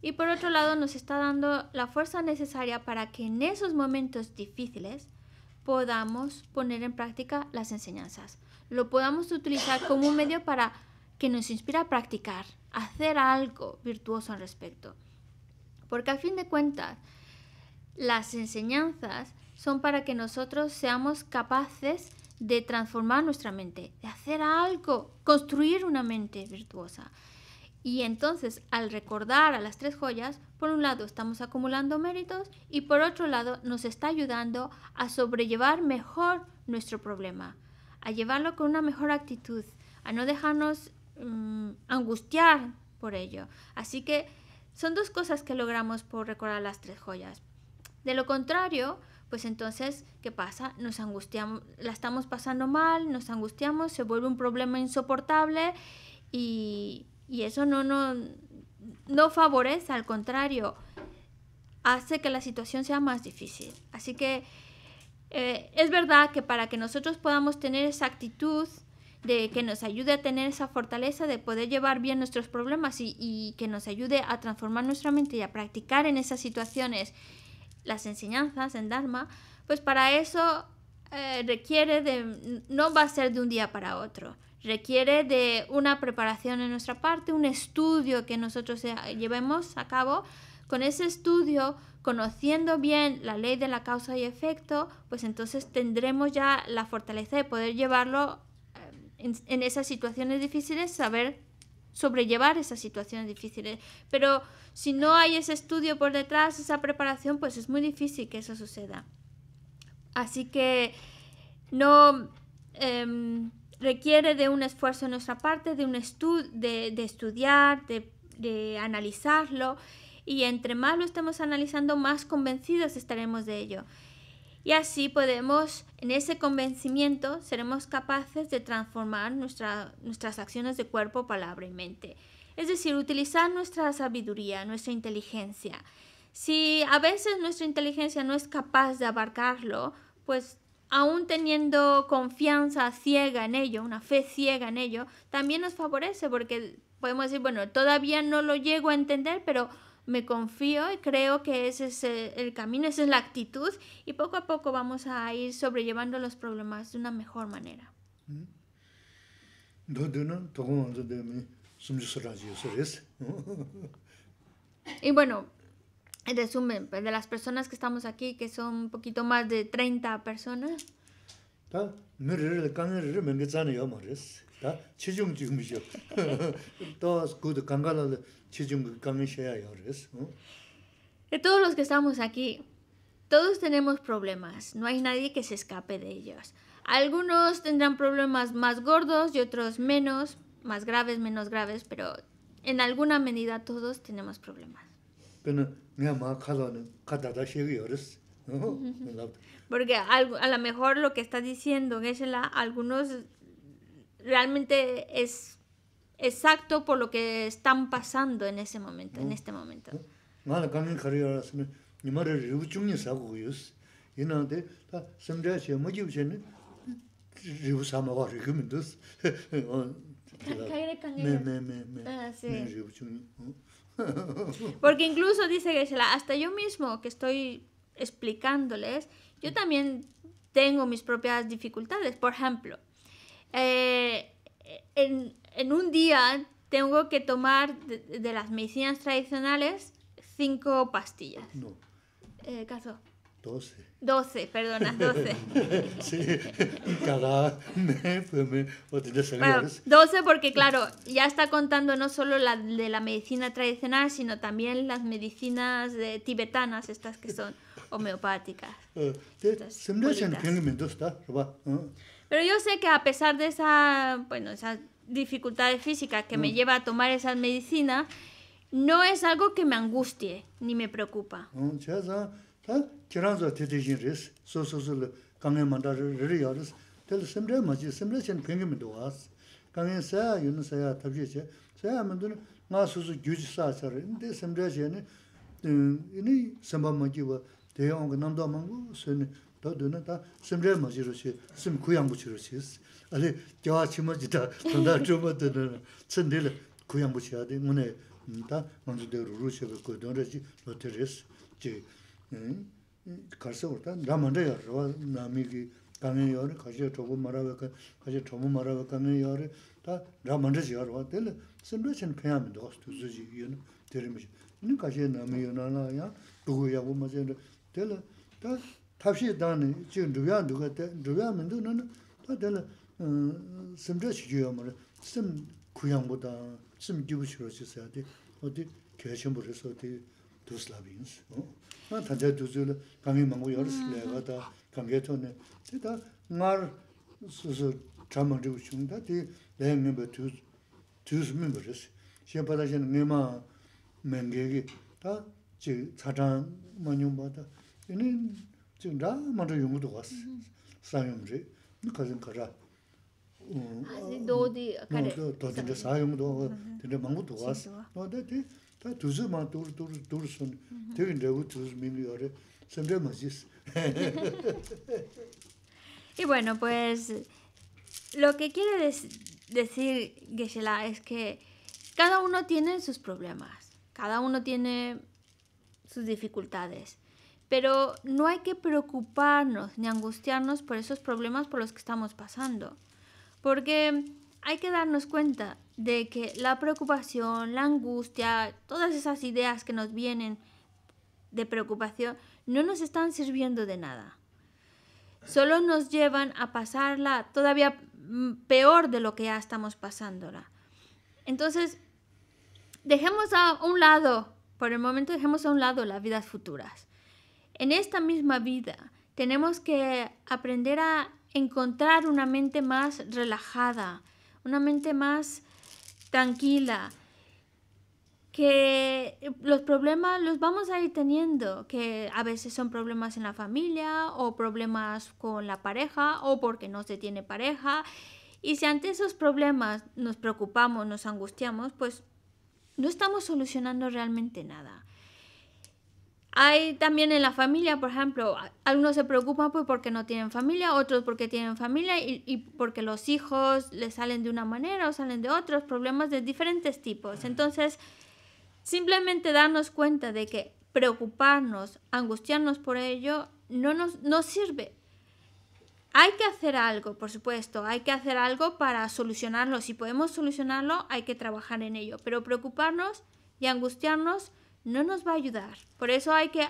y por otro lado nos está dando la fuerza necesaria para que en esos momentos difíciles podamos poner en práctica las enseñanzas, lo podamos utilizar como un medio para que nos inspire a practicar, hacer algo virtuoso al respecto. Porque a fin de cuentas, las enseñanzas son para que nosotros seamos capaces de transformar nuestra mente, de hacer algo, construir una mente virtuosa. Y entonces, al recordar a las tres joyas, por un lado estamos acumulando méritos y por otro lado nos está ayudando a sobrellevar mejor nuestro problema, a llevarlo con una mejor actitud, a no dejarnos mm, angustiar por ello. Así que son dos cosas que logramos por recordar las tres joyas. De lo contrario, pues entonces, ¿qué pasa? Nos angustiamos, la estamos pasando mal, nos angustiamos, se vuelve un problema insoportable y y eso no, no, favorece, al contrario, hace que la situación sea más difícil. Así que eh, es verdad que para que nosotros podamos tener esa actitud de que nos ayude a tener esa fortaleza de poder llevar bien nuestros problemas y, que nos ayude a transformar nuestra mente y a practicar en esas situaciones las enseñanzas en Dharma, pues para eso eh, requiere de, no va a ser de un día para otro, requiere de una preparación en nuestra parte, un estudio que nosotros eh, llevemos a cabo. Con ese estudio, conociendo bien la ley de la causa y efecto, pues entonces tendremos ya la fortaleza de poder llevarlo eh, en, esas situaciones difíciles, saber sobrellevar esas situaciones difíciles. Pero si no hay ese estudio por detrás, esa preparación, pues es muy difícil que eso suceda. Así que no... Em, requiere de un esfuerzo de nuestra parte, de, un estudiar, de, analizarlo y entre más lo estemos analizando, más convencidos estaremos de ello. Y así podemos, en ese convencimiento, seremos capaces de transformar nuestras acciones de cuerpo, palabra y mente. Es decir, utilizar nuestra sabiduría, nuestra inteligencia. Si a veces nuestra inteligencia no es capaz de abarcarlo, pues aún teniendo confianza ciega en ello, una fe ciega en ello, también nos favorece porque podemos decir, bueno, todavía no lo llego a entender, pero me confío y creo que ese es eh, el camino, esa es la actitud y poco a poco vamos a ir sobrellevando los problemas de una mejor manera. Mm. Y bueno, en resumen, pues, de las personas que estamos aquí, que son un poquito más de 30 personas. De todos los que estamos aquí, todos tenemos problemas, no hay nadie que se escape de ellos. Algunos tendrán problemas más gordos y otros menos, más graves, menos graves, pero en alguna medida todos tenemos problemas pero mi mamá cada cada dos horas porque algo a lo mejor lo que está diciendo Gisela algunos realmente es exacto por lo que están pasando en ese momento en este momento mala cuando en carrera las me ni más el rebuchón ni saco ellos y no de la sembrada se me dio bien me me me ah, me me Porque incluso dice que hasta yo mismo que estoy explicándoles, yo también tengo mis propias dificultades. Por ejemplo, eh, en, un día tengo que tomar de, las medicinas tradicionales cinco pastillas. No. Eh, caso. 12. 12, perdona, 12. sí, cada mes me, 12 porque claro, ya está contando no solo la de la medicina tradicional, sino también las medicinas tibetanas, estas que son homeopáticas. Eh, Pero yo sé que a pesar de esa, bueno, esas dificultades físicas que me mm. lleva a tomar esa medicina, no es algo que me angustie ni me preocupa. Mm, kiranzo tete yin res, so so so le kange manda riri ya res, tele semre ma chi, semre chen pengi mendo waas. Kange saya yun saya tabi che, saya mendo ne nga so so gyu chi saa chara, in de semre che ne, eh, semba ma chi wa, de yon ka namda ma ngu, sem kuyang Ali, chi tanda kuyang de karsa urta, ramanda yor, rwa nami ki kange 가서 kashiya chobu marawa ka, kashiya chobu marawa kange yor, ta ramanda zi yor, dili 이는 chen penya mi dhoks tu zi zi yon, diri mi zi. Nini kashiya nami yon ala ya, dhugu yabu ma zi yon, dili ta tabshi dhani, zi dhubya dhuga, dhubya mi nana, ta eh, dili 도슬라빙스 어 다자 조조를 강이 먹고 열을 내가 다 강개촌에 제가 말 수수 잠을 주고 싶다 뒤 내가 몇 두스 멤버스 시험받아진 내가 맹개기 다지 사장 뭐뇽 얘는 지금 다 먼저 용도 왔어 사용지 가진 거라 음 아니 너디 아까래 너 사용도 근데 망고도 왔어 너 됐지 y bueno, pues lo que quiere decir Geshe-la es que cada uno tiene sus problemas, cada uno tiene sus dificultades, pero no hay que preocuparnos ni angustiarnos por esos problemas por los que estamos pasando, porque hay que darnos cuenta de que la preocupación, la angustia, todas esas ideas que nos vienen de preocupación no nos están sirviendo de nada. Solo nos llevan a pasarla todavía mm, peor de lo que ya estamos pasándola. Entonces, dejemos a un lado, por el momento dejemos a un lado las vidas futuras. En esta misma vida tenemos que aprender a encontrar una mente más relajada, una mente más tranquila, que los problemas los vamos a ir teniendo, que a veces son problemas en la familia o problemas con la pareja o porque no se tiene pareja. Y si ante esos problemas nos preocupamos, nos angustiamos, pues no estamos solucionando realmente nada. Hay también en la familia, por ejemplo, algunos se preocupan pues porque no tienen familia, otros porque tienen familia y, porque los hijos les salen de una manera o salen de otros, problemas de diferentes tipos. Entonces, simplemente darnos cuenta de que preocuparnos, angustiarnos por ello, no nos sirve. Hay que hacer algo, por supuesto, hay que hacer algo para solucionarlo. Si podemos solucionarlo, hay que trabajar en ello. Pero preocuparnos y angustiarnos no nos va a ayudar. Por eso hay que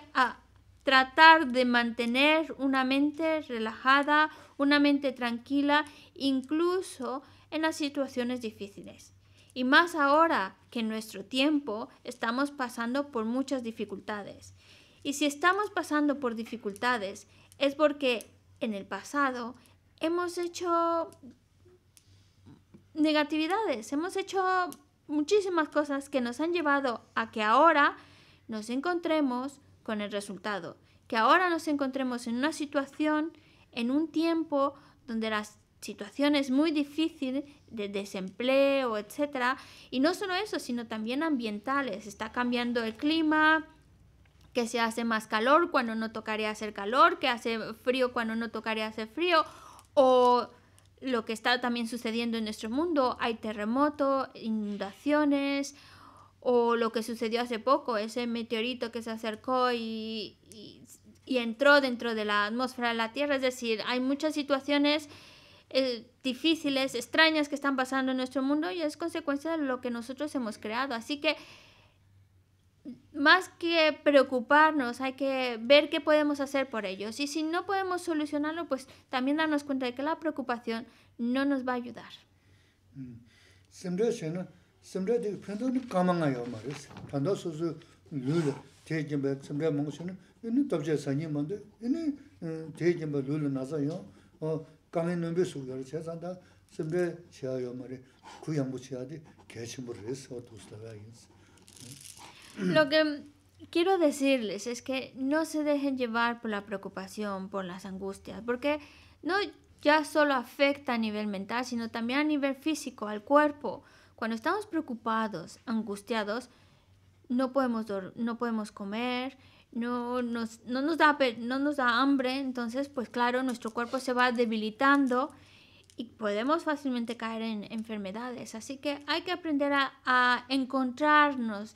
tratar de mantener una mente relajada, una mente tranquila, incluso en las situaciones difíciles. Y más ahora que en nuestro tiempo estamos pasando por muchas dificultades. Y si estamos pasando por dificultades es porque en el pasado hemos hecho negatividades, hemos hecho muchísimas cosas que nos han llevado a que ahora nos encontremos con el resultado, que ahora nos encontremos en una situación, en un tiempo donde la situación es muy difícil de desempleo, etcétera, y no solo eso, sino también ambientales, está cambiando el clima, que se hace más calor cuando no tocaría hacer calor, que hace frío cuando no tocaría hacer frío, o lo que está también sucediendo en nuestro mundo. Hay terremotos, inundaciones o lo que sucedió hace poco, ese meteorito que se acercó y, y, entró dentro de la atmósfera de la Tierra. Es decir, hay muchas situaciones eh, difíciles, extrañas que están pasando en nuestro mundo y es consecuencia de lo que nosotros hemos creado. Así que más que preocuparnos, hay que ver qué podemos hacer por ellos. Y si no podemos solucionarlo, pues también darnos cuenta de que la preocupación no nos va a ayudar. Lo que quiero decirles es que no se dejen llevar por la preocupación, por las angustias, porque no ya solo afecta a nivel mental, sino también a nivel físico, al cuerpo. Cuando estamos preocupados, angustiados, no podemos, no podemos comer, no nos, no nos, da, no nos da hambre, entonces pues claro, nuestro cuerpo se va debilitando y podemos fácilmente caer en enfermedades. Así que hay que aprender a encontrarnos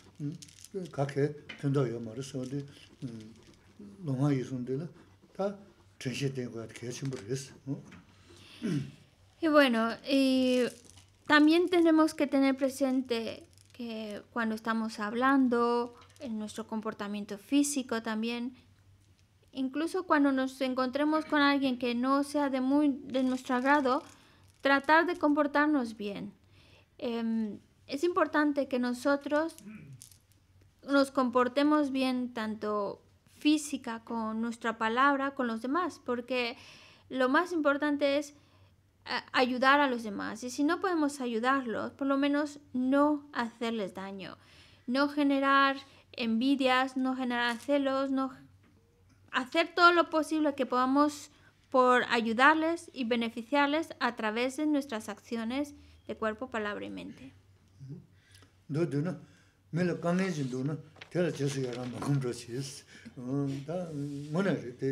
Y bueno, y también tenemos que tener presente que cuando estamos hablando, en nuestro comportamiento físico también, incluso cuando nos encontremos con alguien que no sea de, muy, de nuestro agrado, tratar de comportarnos bien. Em, es importante que nosotros nos comportemos bien tanto física con nuestra palabra, con los demás, porque lo más importante es eh, ayudar a los demás. Y si no podemos ayudarlos, por lo menos no hacerles daño, no generar envidias, no generar celos, no hacer todo lo posible que podamos por ayudarles y beneficiarles a través de nuestras acciones de cuerpo, palabra y mente. mīla kāngi jindu nā, tērā jēsū yā rā mā kum rō chīs, dā mūnā rī, tē,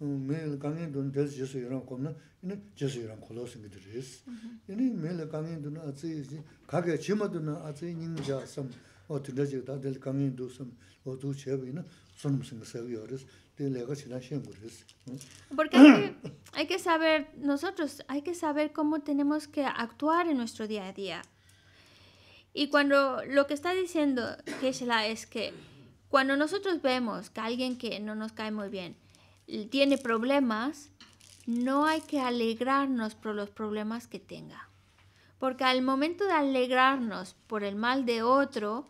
mīla kāngi jindu nā, tērā jēsū yā rā kum nā, yinā jēsū yā rā kholō sīngi Porque hay que saber, nosotros, hay que saber cómo tenemos que actuar en nuestro día a día. Y cuando lo que está diciendo Keshla es que cuando nosotros vemos que alguien que no nos cae muy bien tiene problemas, no hay que alegrarnos por los problemas que tenga. Porque al momento de alegrarnos por el mal de otro,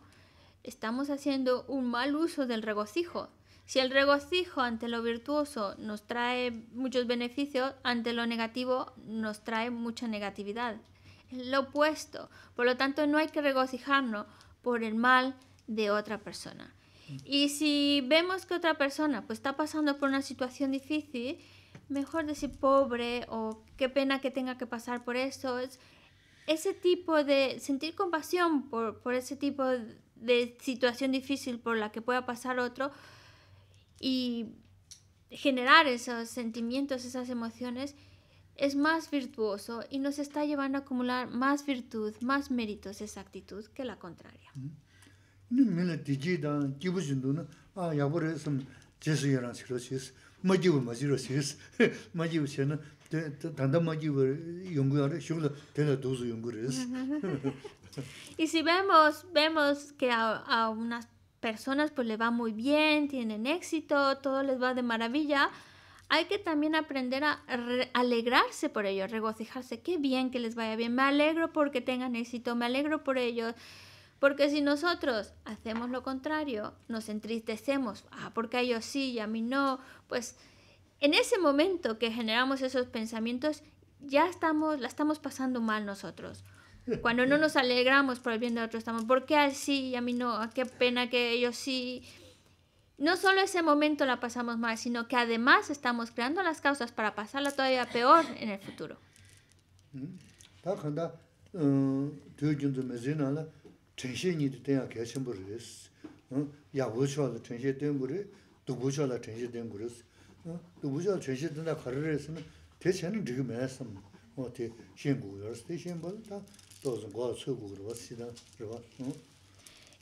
estamos haciendo un mal uso del regocijo. Si el regocijo ante lo virtuoso nos trae muchos beneficios, ante lo negativo nos trae mucha negatividad lo opuesto. Por lo tanto, no hay que regocijarnos por el mal de otra persona. Y si vemos que otra persona pues, está pasando por una situación difícil, mejor decir pobre o qué pena que tenga que pasar por eso. Es ese tipo de sentir compasión por, por ese tipo de situación difícil por la que pueda pasar otro y generar esos sentimientos, esas emociones es más virtuoso y nos está llevando a acumular más virtud, más méritos, esa actitud que la contraria. y si vemos, vemos que a, a unas personas pues le va muy bien, tienen éxito, todo les va de maravilla, hay que también aprender a alegrarse por ellos, regocijarse. Qué bien que les vaya bien. Me alegro porque tengan éxito, me alegro por ellos, Porque si nosotros hacemos lo contrario, nos entristecemos, ah, porque ellos sí y a mí no, pues en ese momento que generamos esos pensamientos, ya estamos, la estamos pasando mal nosotros. Cuando no nos alegramos por el bien de otros, estamos, porque qué a sí y a mí no? Ah, qué pena que ellos sí, no solo ese momento la pasamos mal, sino que además estamos creando las causas para pasarla todavía peor en el futuro.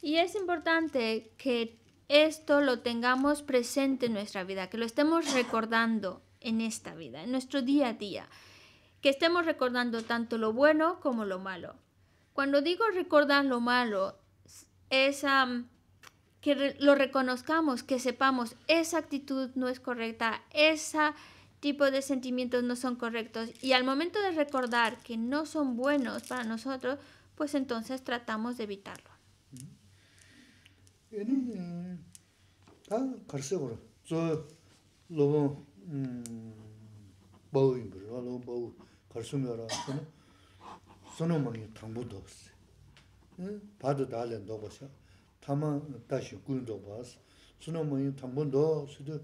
Y es importante que esto lo tengamos presente en nuestra vida, que lo estemos recordando en esta vida, en nuestro día a día, que estemos recordando tanto lo bueno como lo malo. Cuando digo recordar lo malo, es que lo reconozcamos, que sepamos, esa actitud no es correcta, ese tipo de sentimientos no son correctos y al momento de recordar que no son buenos para nosotros, pues entonces tratamos de evitarlo. 얘는 아 가르쳐 보라 저 로봇 음 보인 거 로봇 보우 가르쳐 보라 하는 선은 없어 응 봐도 달래 놓고서 타마 다시 꾸는 거 봐서 선은 뭐니 탐본도 수도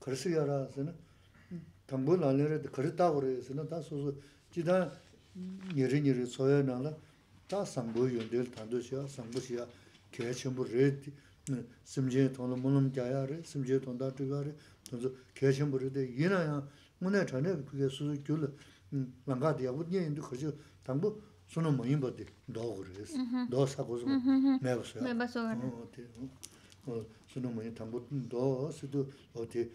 가르쳐 보라 하는 탐본 그래서는 다 소소 지다 여리니를 소여나라 다 상보이 연대를 다 두셔 상보시야 개체물 레드 심지에 돈을 모는 자야래 심지에 돈 다트가래 돈도 계신 버려도 이나야 문에 전에 그게 수 줄을 음 인도 당부 손은 뭐 임버디 너너 사고서 매버서 매버서 어때 어 손은 뭐 당부 더 수도 어때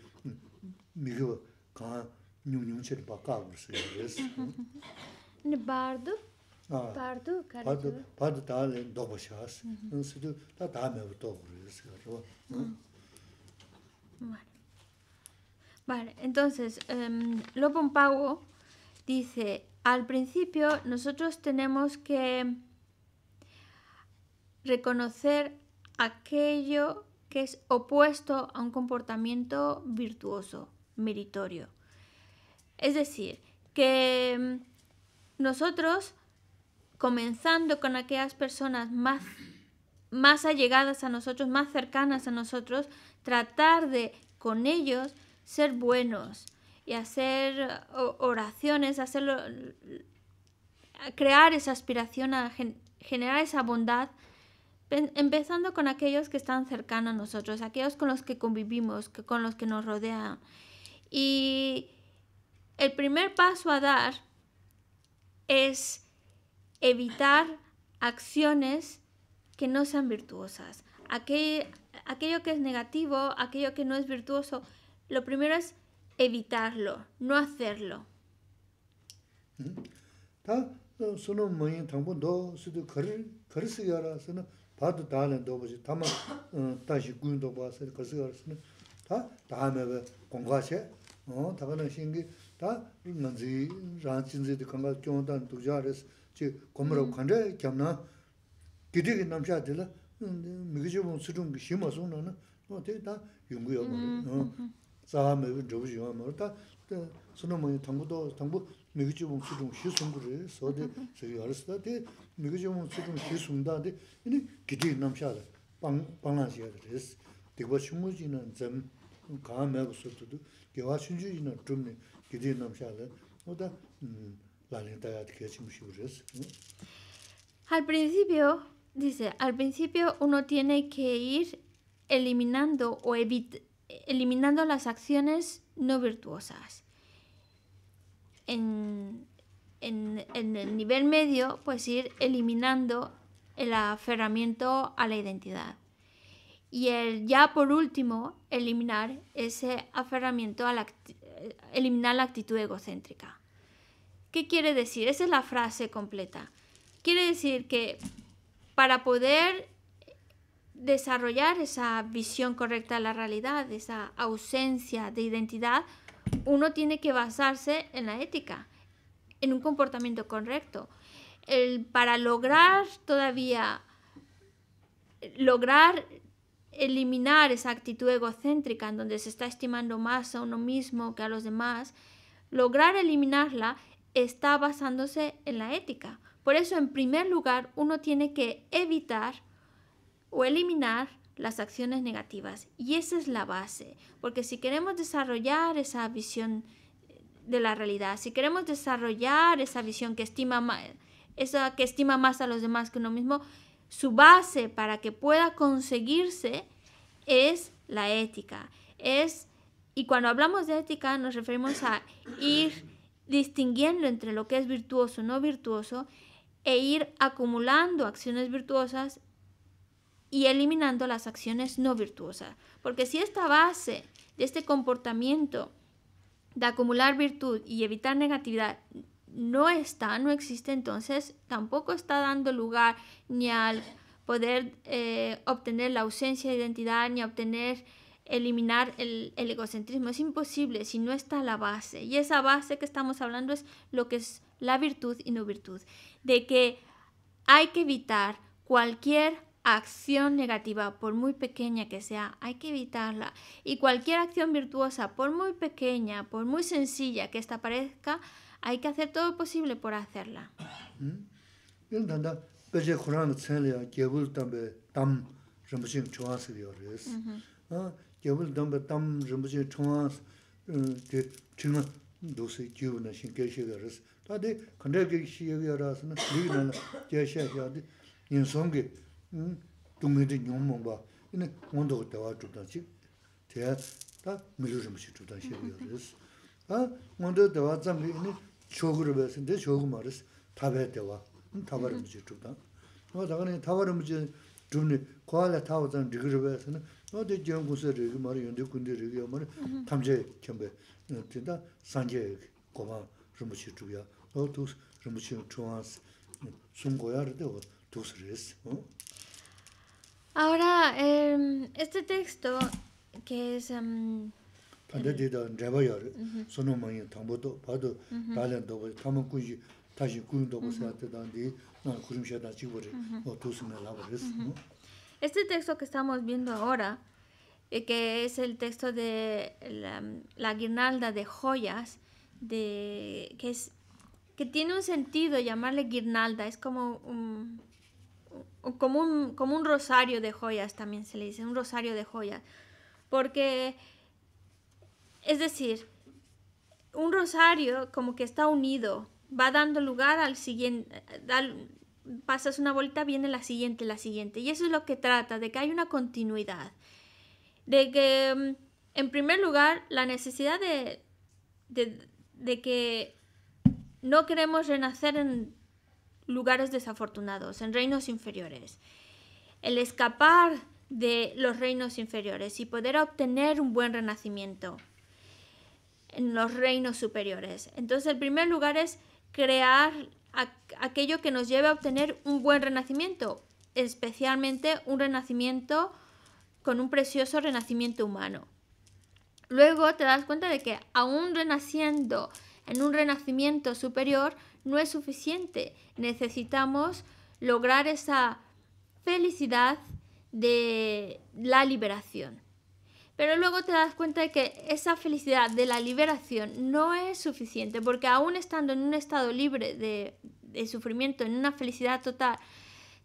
미거 가 뉴뉴체 바까 그랬어요 그래서 네 바르드 Vale. Vale, entonces, um, em, lo Pago dice, al principio nosotros tenemos que reconocer aquello que es opuesto a un comportamiento virtuoso, meritorio. Es decir, que em, nosotros comenzando con aquellas personas más, más allegadas a nosotros, más cercanas a nosotros, tratar de con ellos ser buenos y hacer oraciones, hacerlo, crear esa aspiración generar esa bondad, empezando con aquellos que están cercanos a nosotros, aquellos con los que convivimos, con los que nos rodean. Y el primer paso a dar es Evitar acciones que no sean virtuosas. Aquello que es negativo, aquello que no es virtuoso, lo primero es evitarlo, no hacerlo. ¿Qué es lo que se ha hecho? ¿Qué es lo que se ha hecho? ¿Qué es lo que se ha hecho? ¿Qué es lo que se ha hecho? ¿Qué es lo que se ha hecho? ¿Qué es lo que se chi komarab mm. kanda kiam na gidi ki namshaa dila mm, mikijibu sudungi shima sungna na no te ta yungu ya maru zaha mm-hmm. mewe dhubu shima maru ta suna mwenye tangbu do tangbu mikijibu sudungi shi sungu 이 so 남자들 방 arisi da te mikijibu sudungi shi sungda de ini gidi namshaa da panglaa zem kaa dhumni Al principio, dice, al principio uno tiene que ir eliminando o eliminando las acciones no virtuosas. En, en, el nivel medio, pues ir eliminando el aferramiento a la identidad. Y el, ya por último, eliminar ese aferramiento a la, eliminar la actitud egocéntrica. ¿Qué quiere decir? Esa es la frase completa. Quiere decir que para poder desarrollar esa visión correcta de la realidad, esa ausencia de identidad, uno tiene que basarse en la ética, en un comportamiento correcto. para lograr todavía, lograr eliminar esa actitud egocéntrica en donde se está estimando más a uno mismo que a los demás, lograr eliminarla está basándose en la ética. Por eso, en primer lugar, uno tiene que evitar o eliminar las acciones negativas. Y esa es la base, porque si queremos desarrollar esa visión eh, de la realidad, si queremos desarrollar esa visión que estima más, esa que estima más a los demás que uno mismo, su base para que pueda conseguirse es la ética. Es y cuando hablamos de ética nos referimos a ir distinguiendo entre lo que es virtuoso no virtuoso e ir acumulando acciones virtuosas y eliminando las acciones no virtuosas. Porque si esta base de este comportamiento de acumular virtud y evitar negatividad no está, no existe, entonces tampoco está dando lugar ni al poder eh, obtener la ausencia de identidad, ni a obtener eliminar el, egocentrismo. Es imposible si no está la base. Y esa base que estamos hablando es lo que es la virtud y no virtud. De que hay que evitar cualquier acción negativa, por muy pequeña que sea, hay que evitarla. Y cualquier acción virtuosa, por muy pequeña, por muy sencilla que esta parezca, hay que hacer todo lo posible por hacerla. gyabal dhamba dham rinpoche chungwaan dhe chungwaan dhoksay gyubu na shing gyashay gharas. Taa dhe khandaya gyashay gharas na dhig nana gyashay gharas dhe yin songi dhungi dhe nyungmung ba ina ngondogo dhawa chubdaan chik thayat taa milu rinpoche chubdaan shay gharas. Taa ngondogo dhawa dhamga ina chogu 어디 지금 무슨 얘기 말이 연대 군대 얘기 말이 탐제 겸배 된다 산제 고마 좀치 주야 어도 좀치 좋아스 숨고야르데 도스레스 어 Ahora, eh, este texto que es... Um, Pandadida nreba yore, sono mayin tangbo do, bado dalen dobo, tamo kunji tashi kuyun dobo sayate o no? Este texto que estamos viendo ahora, eh, que es el texto de la, guirnalda de joyas, de, que, tiene un sentido llamarle guirnalda, es como un, como, rosario de joyas, también se le dice, un rosario de joyas, porque, es decir, un rosario como que está unido, va dando lugar al siguiente, pasas una vuelta, viene la siguiente, la siguiente. Y eso es lo que trata, de que hay una continuidad. De que, mm, en primer lugar, la necesidad de, de, de que no queremos renacer en lugares desafortunados, en reinos inferiores. El escapar de los reinos inferiores y poder obtener un buen renacimiento en los reinos superiores. Entonces, el primer lugar es crear aquello que nos lleve a obtener un buen renacimiento, especialmente un renacimiento con un precioso renacimiento humano. Luego te das cuenta de que aún renaciendo en un renacimiento superior no es suficiente. Necesitamos lograr esa felicidad de la liberación. Pero luego te das cuenta de que esa felicidad de la liberación no es suficiente, porque aún estando en un estado libre de, sufrimiento, en una felicidad total,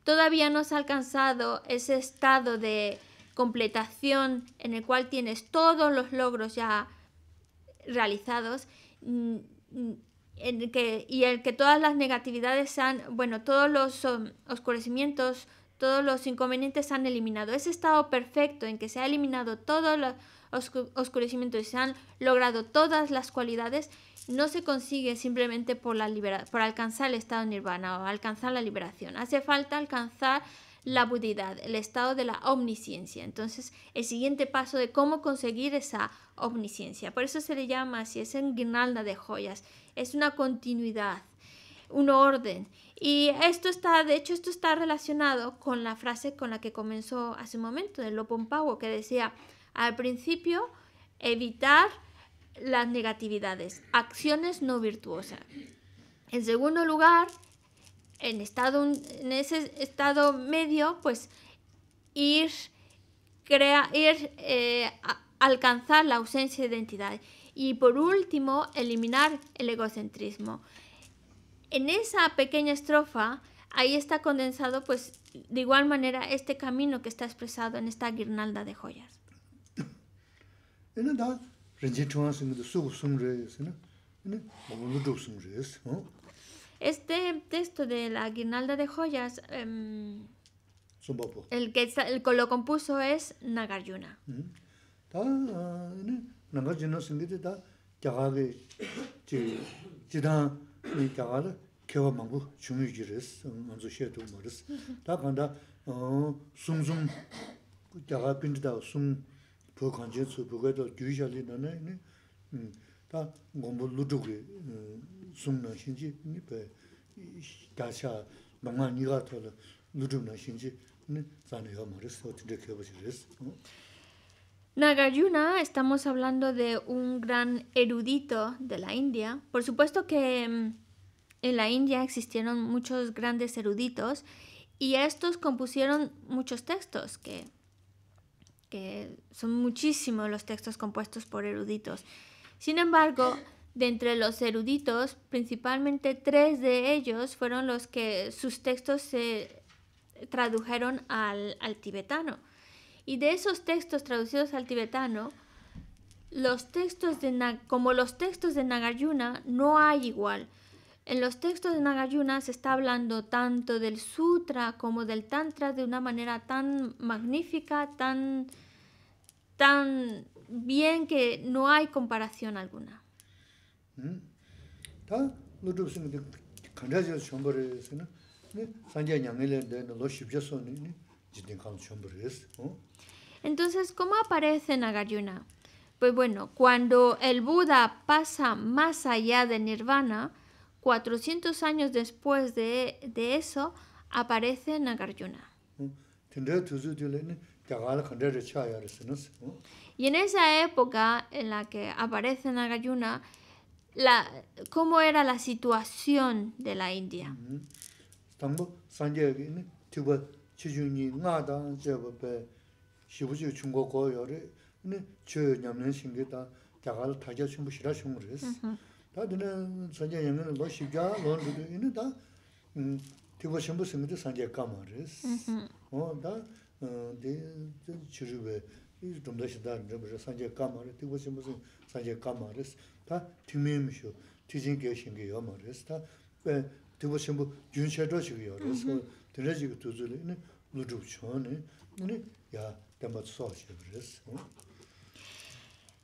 todavía no has alcanzado ese estado de completación en el cual tienes todos los logros ya realizados mm, mm, en el que, y que todas las negatividades sean bueno, todos los um, oscurecimientos todos los inconvenientes se han eliminado. Ese estado perfecto en que se ha eliminado todo los oscurecimientos oscurecimiento y se han logrado todas las cualidades, no se consigue simplemente por, la por alcanzar el estado nirvana o alcanzar la liberación. Hace falta alcanzar la budidad, el estado de la omnisciencia. Entonces, el siguiente paso de cómo conseguir esa omnisciencia. Por eso se le llama así, es en guirnalda de joyas. Es una continuidad un orden. Y esto está, de hecho, esto está relacionado con la frase con la que comenzó hace un momento, de Lopon Pago, que decía al principio evitar las negatividades, acciones no virtuosas. En segundo lugar, en, ese estado medio, pues ir, eh, a, alcanzar la ausencia de identidad. Y por último, eliminar el egocentrismo en esa pequeña estrofa, ahí está condensado, pues, de igual manera, este camino que está expresado en esta guirnalda de joyas. Este texto de la guirnalda de joyas, em, el que lo compuso es Nagarjuna. Mm-hmm. Nagarjuna 이따가 kewa mangu chungyu jiris, anzu xe tu maris. Da kanda sung sung, daga pindi da sung pu kanchi tsu pu kaya da gyuyi xali nana, da ngombo ludugri sung na xinji, daxia nonga niga tola ludug na xinji, kewa Nagarjuna, estamos hablando de un gran erudito de la India. Por supuesto que mm, en la India existieron muchos grandes eruditos y estos compusieron muchos textos, que, son muchísimos los textos compuestos por eruditos. Sin embargo, de entre los eruditos, principalmente tres de ellos fueron los que sus textos se tradujeron al tibetano. Y de esos textos traducidos al tibetano, los textos de como los textos de Nagayuna, no hay igual. En los textos de Nagayuna se está hablando tanto del sutra como del tantra de una manera tan magnífica, tan, tan bien que no hay comparación alguna. ¿eh? Entonces, ¿cómo aparece Nagarjuna? Pues bueno, cuando el Buda pasa más allá de Nirvana, 400 años después de, de eso, aparece Nagarjuna. ¿Eh? ¿Eh? Y en esa época en la que aparece Nagarjuna, la, ¿cómo era la situación de la India? ¿Mm? chichungi ngā dāng chayabu bē shibu chiyo chungo kō yō rē, nē chō yō nyamnyā shingi dā gyāgāla thāgyā chungbu shirā chungu rē sī. Mm-hmm. Tā dīne sāngyā yāngi nā lō shibyā lō rū dō yō nē dā tīwa mm, chungbu shingi dā sāngyā kā mā rē sī. Mō dā dī chiru bē, dī dōmdā shingi shingi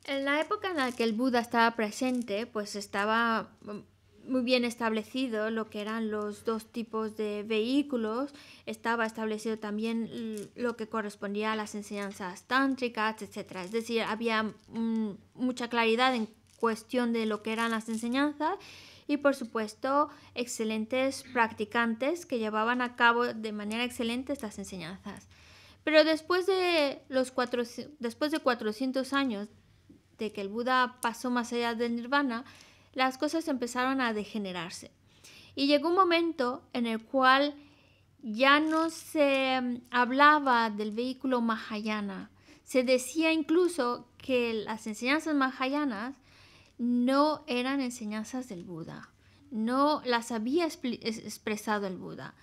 En la época en la que el Buda estaba presente, pues estaba mm, muy bien establecido lo que eran los dos tipos de vehículos, estaba establecido también lo que correspondía a las enseñanzas tántricas, etc. Es decir, había mm, mucha claridad en cuestión de lo que eran las enseñanzas y por supuesto excelentes practicantes que llevaban a cabo de manera excelente estas enseñanzas. Pero después de, los después de 400 años de que el Buda pasó más allá del nirvana, las cosas empezaron a degenerarse. Y llegó un momento en el cual ya no se hablaba del vehículo Mahayana. Se decía incluso que las enseñanzas mahayanas no eran enseñanzas del Buda, no las había expresado el Buda.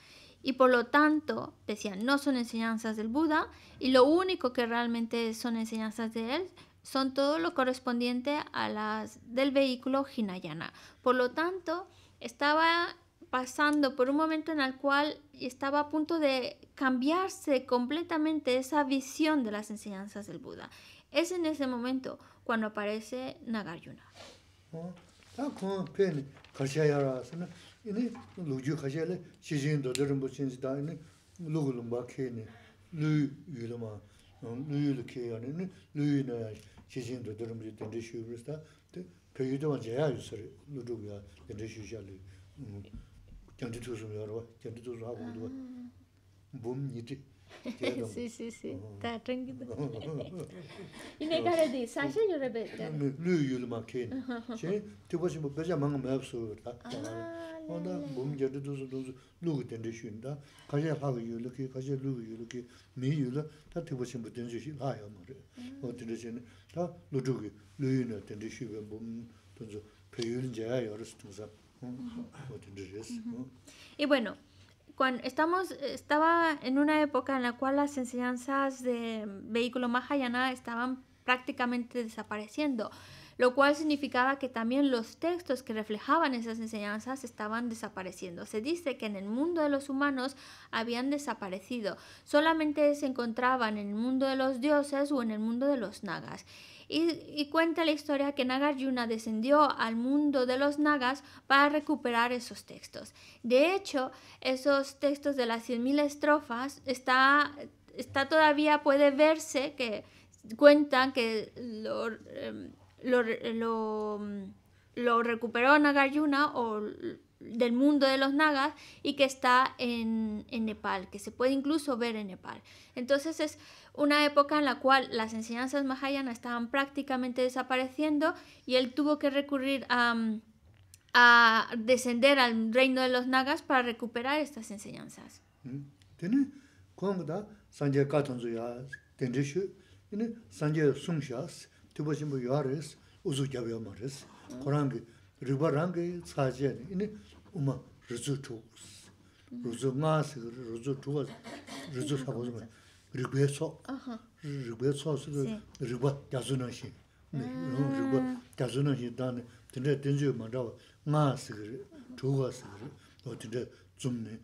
Y por lo tanto, decían, no son enseñanzas del Buda y lo único que realmente son enseñanzas de él son todo lo correspondiente a las del vehículo Hinayana. Por lo tanto, estaba pasando por un momento en el cual estaba a punto de cambiarse completamente esa visión de las enseñanzas del Buda. Es en ese momento cuando aparece Nagarjuna. Ta kon pe ni kashya yara sana, ini luju kashya le shijin do dharmbo chinzi ta ini lugu lumba ke ni lu yu luma, lu yu lu ke yana, ini lu yu na shijin do dharmbo di dendri shiyu brisa ta, te pe yu dhama jaya yu sari, lu dhugu ya dendri shiyu sha li, jantitusum yarwa, jantitusum hagu dhuwa, bum niti. sí, sí, sí, está tranquilo. ¿Y me cara de Sasha yo rebe? Lu yo le marqué. Che, te vas a mover ya man me abso, ¿verdad? Ah. Onda bum ya de dos dos lu que tende shunda. Kaje ha bueno, cuando estamos, estaba en una época en la cual las enseñanzas de vehículo Mahayana estaban prácticamente desapareciendo, lo cual significaba que también los textos que reflejaban esas enseñanzas estaban desapareciendo. Se dice que en el mundo de los humanos habían desaparecido, solamente se encontraban en el mundo de los dioses o en el mundo de los nagas y, cuenta la historia que Nagarjuna descendió al mundo de los nagas para recuperar esos textos. De hecho, esos textos de las 100.000 estrofas está, está todavía, puede verse que cuentan que lo, em, lo, lo, lo recuperó Nagarjuna o del mundo de los nagas y que está en, Nepal, que se puede incluso ver en Nepal. Entonces es una época en la cual las enseñanzas mahayana estaban prácticamente desapareciendo y él tuvo que recurrir a, mm, a descender al reino de los nagas para recuperar estas enseñanzas. 우마 르즈 르즈마스 르즈 마스 르즈 투 르즈 아하 르베소스 그 르바 야즈노시 네 르바 야즈노시 단네 딘데 딘지 마스 투가스 어 딘데 좀네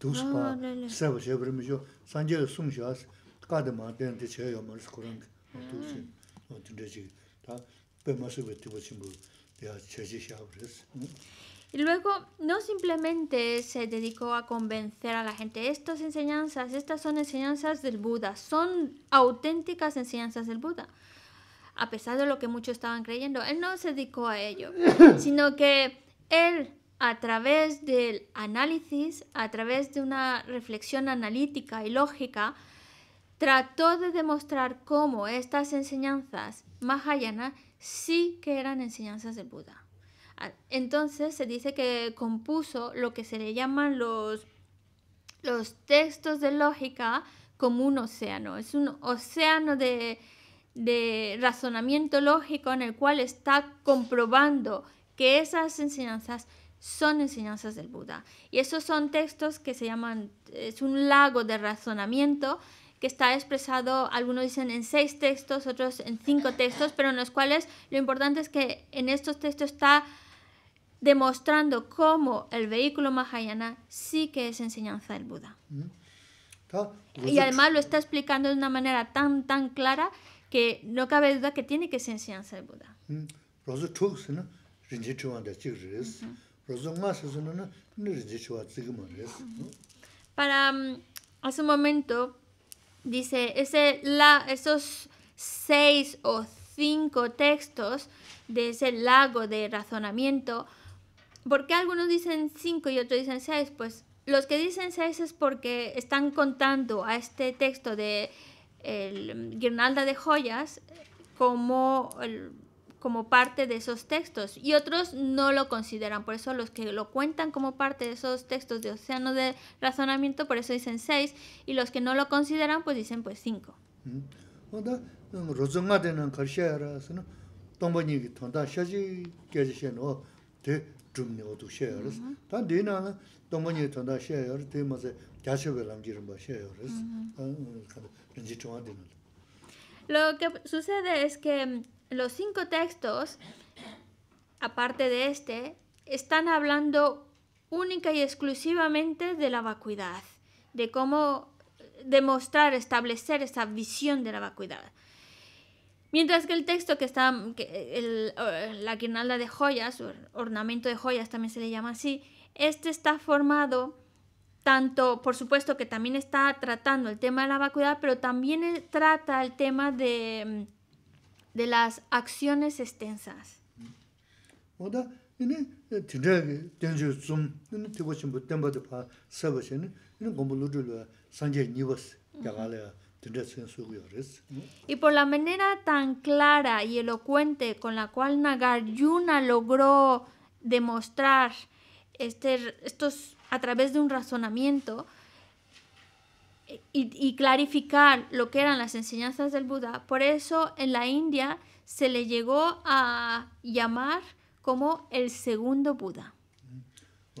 도스파 세버 제브르미죠 산제 숨샤스 까데 마데한테 제요 말스 그런 거 두스 어 딘데지 다 배마스 베티고 친구 야 제지샤브레스 Y luego no simplemente se dedicó a convencer a la gente, estas enseñanzas, estas son enseñanzas del Buda, son auténticas enseñanzas del Buda, a pesar de lo que muchos estaban creyendo, él no se dedicó a ello, sino que él a través del análisis, a través de una reflexión analítica y lógica, trató de demostrar cómo estas enseñanzas mahayana sí que eran enseñanzas del Buda. Ah, entonces se dice que compuso lo que se le llaman los, los textos de lógica como un océano. Es un océano de, de razonamiento lógico en el cual está comprobando que esas enseñanzas son enseñanzas del Buda. Y esos son textos que se llaman, es un lago de razonamiento que está expresado, algunos dicen en seis textos, otros en cinco textos, pero en los cuales lo importante es que en estos textos está demostrando cómo el vehículo Mahayana sí que es enseñanza del Buda. Mm-hmm. Pues y además lo está explicando de una manera tan, tan clara que no cabe duda que tiene que ser enseñanza del Buda. Mm-hmm. Mm-hmm. Para mm, hace un momento, dice, ese, la, esos seis o cinco textos de ese lago de razonamiento ¿Por qué algunos dicen 5 y otros dicen 6? Pues los que dicen 6 es porque están contando a este texto de Guirnalda de Joyas eh, como, como parte de esos textos y otros no lo consideran. Por eso los que lo cuentan como parte de esos textos de Océano de Razonamiento, por eso dicen 6 y los que no lo consideran pues dicen pues 5. Lo que sucede es que los cinco textos, aparte de este, están hablando única y exclusivamente de la vacuidad, de cómo demostrar, establecer esa visión de la vacuidad. Mientras que el texto que está, que eh, la guirnalda de joyas, ornamento de joyas también se le llama así, este está formado tanto, por supuesto que también está tratando el tema de la vacuidad, pero también trata el tema de, mm, de las acciones extensas. Y por la manera tan clara y elocuente con la cual Nagarjuna logró demostrar este, estos a través de un razonamiento y, y, clarificar lo que eran las enseñanzas del Buda, por eso en la India se le llegó a llamar como el segundo Buda. Mm.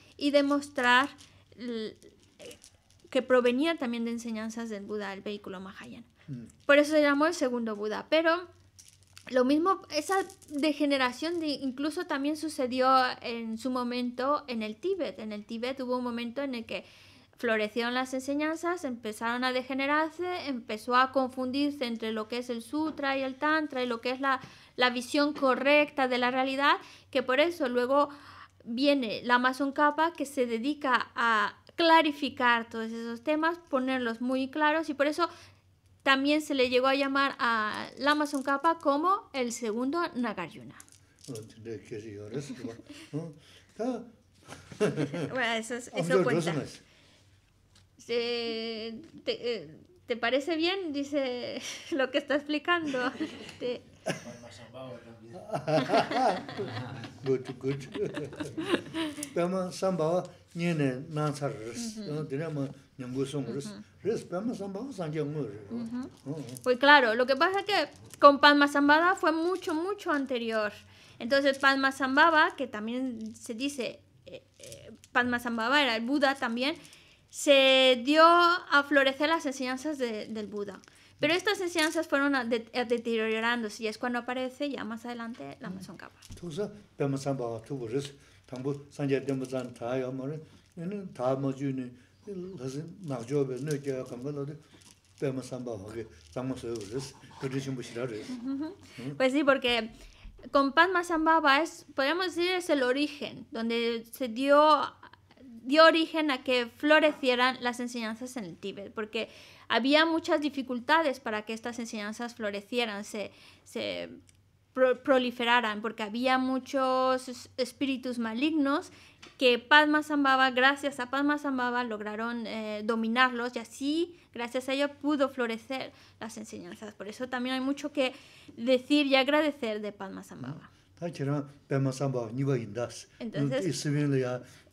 y demostrar que provenía también de enseñanzas del Buda, el vehículo Mahayana. Mm. Por eso se llamó el segundo Buda. Pero lo mismo, esa degeneración de, incluso también sucedió en su momento en el Tíbet. En el Tíbet hubo un momento en el que florecieron las enseñanzas, empezaron a degenerarse, empezó a confundirse entre lo que es el sutra y el tantra y lo que es la, la visión correcta de la realidad, que por eso luego viene la Amazon Capa que se dedica a clarificar todos esos temas, ponerlos muy claros y por eso también se le llegó a llamar a la Amazon Capa como el segundo Nagarjuna. bueno, eso, ah, eso cuenta. Eh, eh, ¿Te, parece bien? Dice lo que está explicando. good, good. Pema sambawa nyene nansa Pues claro, lo que pasa es que con Palma fue mucho, mucho anterior. Entonces Palma Sambaba, que también se dice, eh, eh era el Buda también, se dio a florecer las enseñanzas de, del Buda. Pero estas enseñanzas fueron deteriorándose y es cuando aparece ya más adelante la Amazon mm. Capa. Mm. Pues sí, porque con Padma Sambhava es, podemos decir, es el origen, donde se dio, dio origen a que florecieran las enseñanzas en el Tíbet, porque había muchas dificultades para que estas enseñanzas florecieran, se, proliferaran, porque había muchos espíritus malignos que Padma Sambhava, gracias a Padma Sambhava, lograron eh, dominarlos y así, gracias a ello, pudo florecer las enseñanzas. Por eso también hay mucho que decir y agradecer de Padma Sambhava.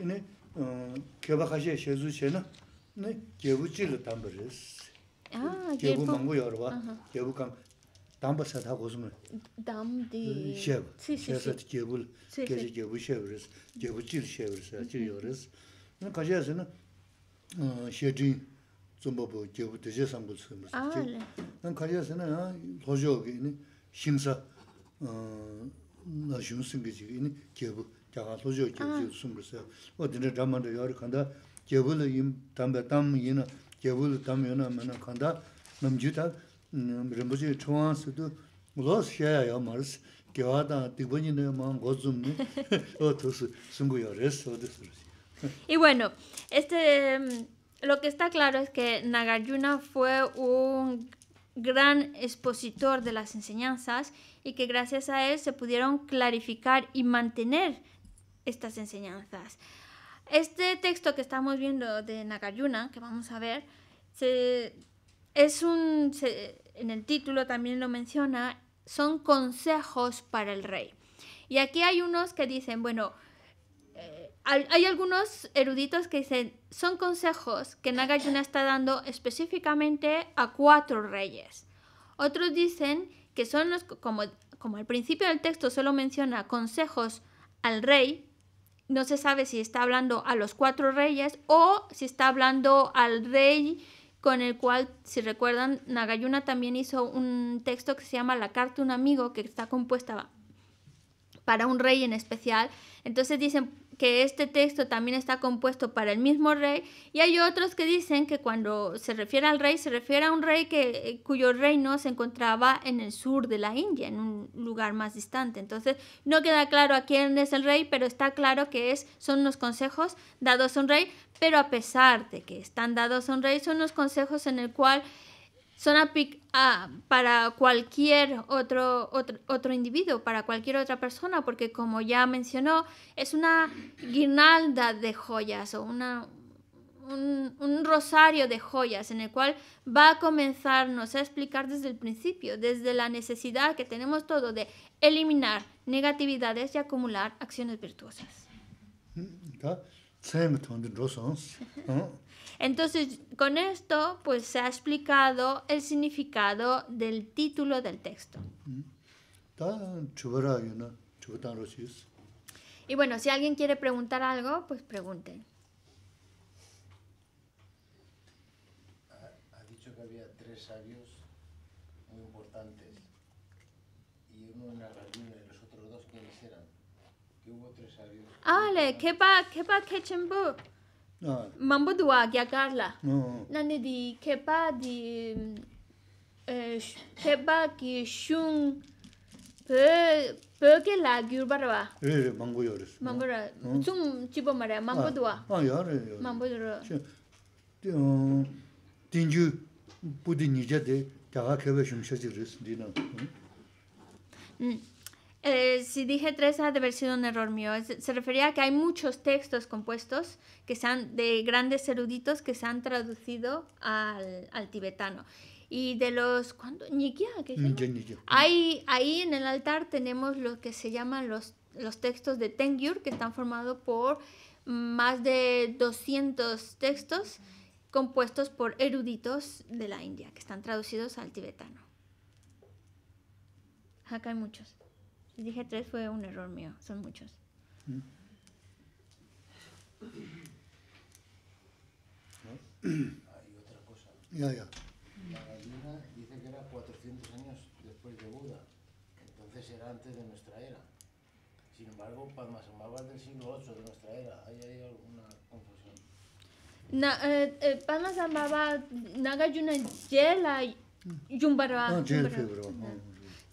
이네 어 개바카제 셰즈체나 네 개부치르 담버스 아 개부 망고 여러 와 개부 담버스 다 고스므 담디 셰셰 셰셰 개불 개지 개부 셰브르스 개부질 셰브르스 아치 여러스 네 카제스네 어 셰디 좀버부 개부 데제 삼부스 아네 난 카제스네 고조기니 심사 어 나중에 생기지 이니 개부 Y bueno, este lo que está claro es que Nagarjuna fue un gran expositor de las enseñanzas y que gracias a él se pudieron clarificar y mantener estas enseñanzas. Este texto que estamos viendo de Nagayuna, que vamos a ver, es un, en el título también lo menciona, son consejos para el rey. Y aquí hay unos que dicen, bueno, eh, hay algunos eruditos que dicen, son consejos que Nagayuna está dando específicamente a cuatro reyes. Otros dicen que son los, como, como al principio del texto solo menciona consejos al rey, no se sabe si está hablando a los cuatro reyes o si está hablando al rey con el cual, si recuerdan, Nagayuna también hizo un texto que se llama La carta de un amigo, que está compuesta para un rey en especial. Entonces dicen, que este texto también está compuesto para el mismo rey y hay otros que dicen que cuando se refiere al rey se refiere a un rey que, eh, cuyo reino se encontraba en el sur de la India, en un lugar más distante. Entonces no queda claro a quién es el rey, pero está claro que es, son los consejos dados a un rey, pero a pesar de que están dados a un rey, son los consejos en el cual son a ah, para cualquier otro, otro, individuo, para cualquier otra persona, porque como ya mencionó, es una guirnalda de joyas o una, un, un, rosario de joyas en el cual va a comenzarnos a explicar desde el principio, desde la necesidad que tenemos todo de eliminar negatividades y acumular acciones virtuosas. Mm, Entonces, con esto, pues se ha explicado el significado del título del texto. Mm. Y bueno, si alguien quiere preguntar algo, pues pregunte. Ha, dicho que había tres sabios muy importantes y uno en la Ale, ¿qué pa, qué pa qué chimbo? No. Mambo dua ya Carla. No. Nani di qué pa di eh qué pa ki shun pe pe que la gurbarwa. Eh, mambo yo res. Mambo ra. Chum chibo mare, mambo dua. Ah, yo re. Mambo ra. Ti Eh, si dije tres, ha de haber sido un error mío. se refería a que hay muchos textos compuestos que sean de grandes eruditos que se han traducido al, al tibetano. Y de los. ¿Cuándo? ¿Nikia? Ahí, ahí en el altar tenemos lo que se llaman los, los textos de Tengyur, que están formados por más de 200 textos compuestos por eruditos de la India, que están traducidos al tibetano. Acá hay muchos dije tres fue un error mío, son muchos. Mm. Hay otra cosa. Ya, ya. La gallina dice que era 400 años después de Buda, entonces era antes de nuestra era. Sin embargo, Padmasambhava es del siglo VIII de nuestra era. ¿Hay, alguna confusión? Na, eh, eh, Padmasambhava Nagayuna Yela mm. Yumbarva. No,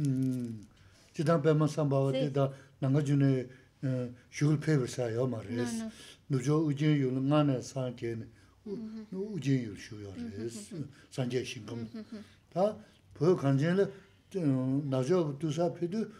음. 찌당베먼 상바오데 다 나가준에 슈글페 벌사요 마르스. 노조 우진 유노 마네 상케니. 우 우진 유 산제 신금 다 보여 간제는 나조 부투사 페드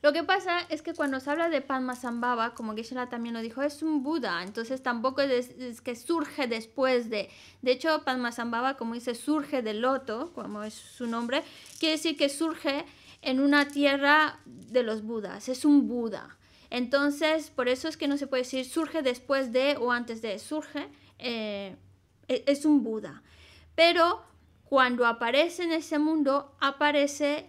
Lo que pasa es que cuando se habla de Padmasambhava, como geshe también lo dijo, es un Buda, entonces tampoco es, que surge después de... De hecho, Padmasambhava, como dice, surge del loto, como es su nombre, quiere decir que surge en una tierra de los Budas, es un Buda. Entonces, por eso es que no se puede decir surge después de o antes de, surge, eh, e, es un Buda. Pero cuando aparece en ese mundo, aparece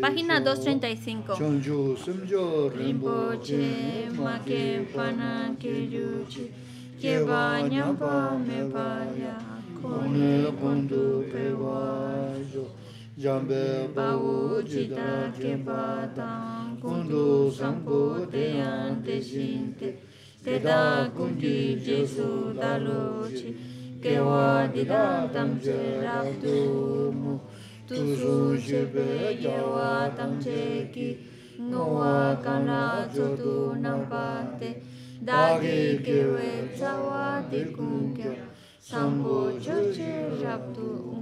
Página 235. Jambe bawo jita ke batang kundu sampo te ante shinte te da kundi jesu dalochi ཁསྲ ཁསྲ tamche ཁསྲ ཁསྲ ཁསྲ ཁསྲ kewa tamche ki ཁསྲ kana ཁསྲ nampate dagi kewe ཁསྲ ཁསྲ ཁསྲ ཁསྲ choche ཁསྲ ཁསྲ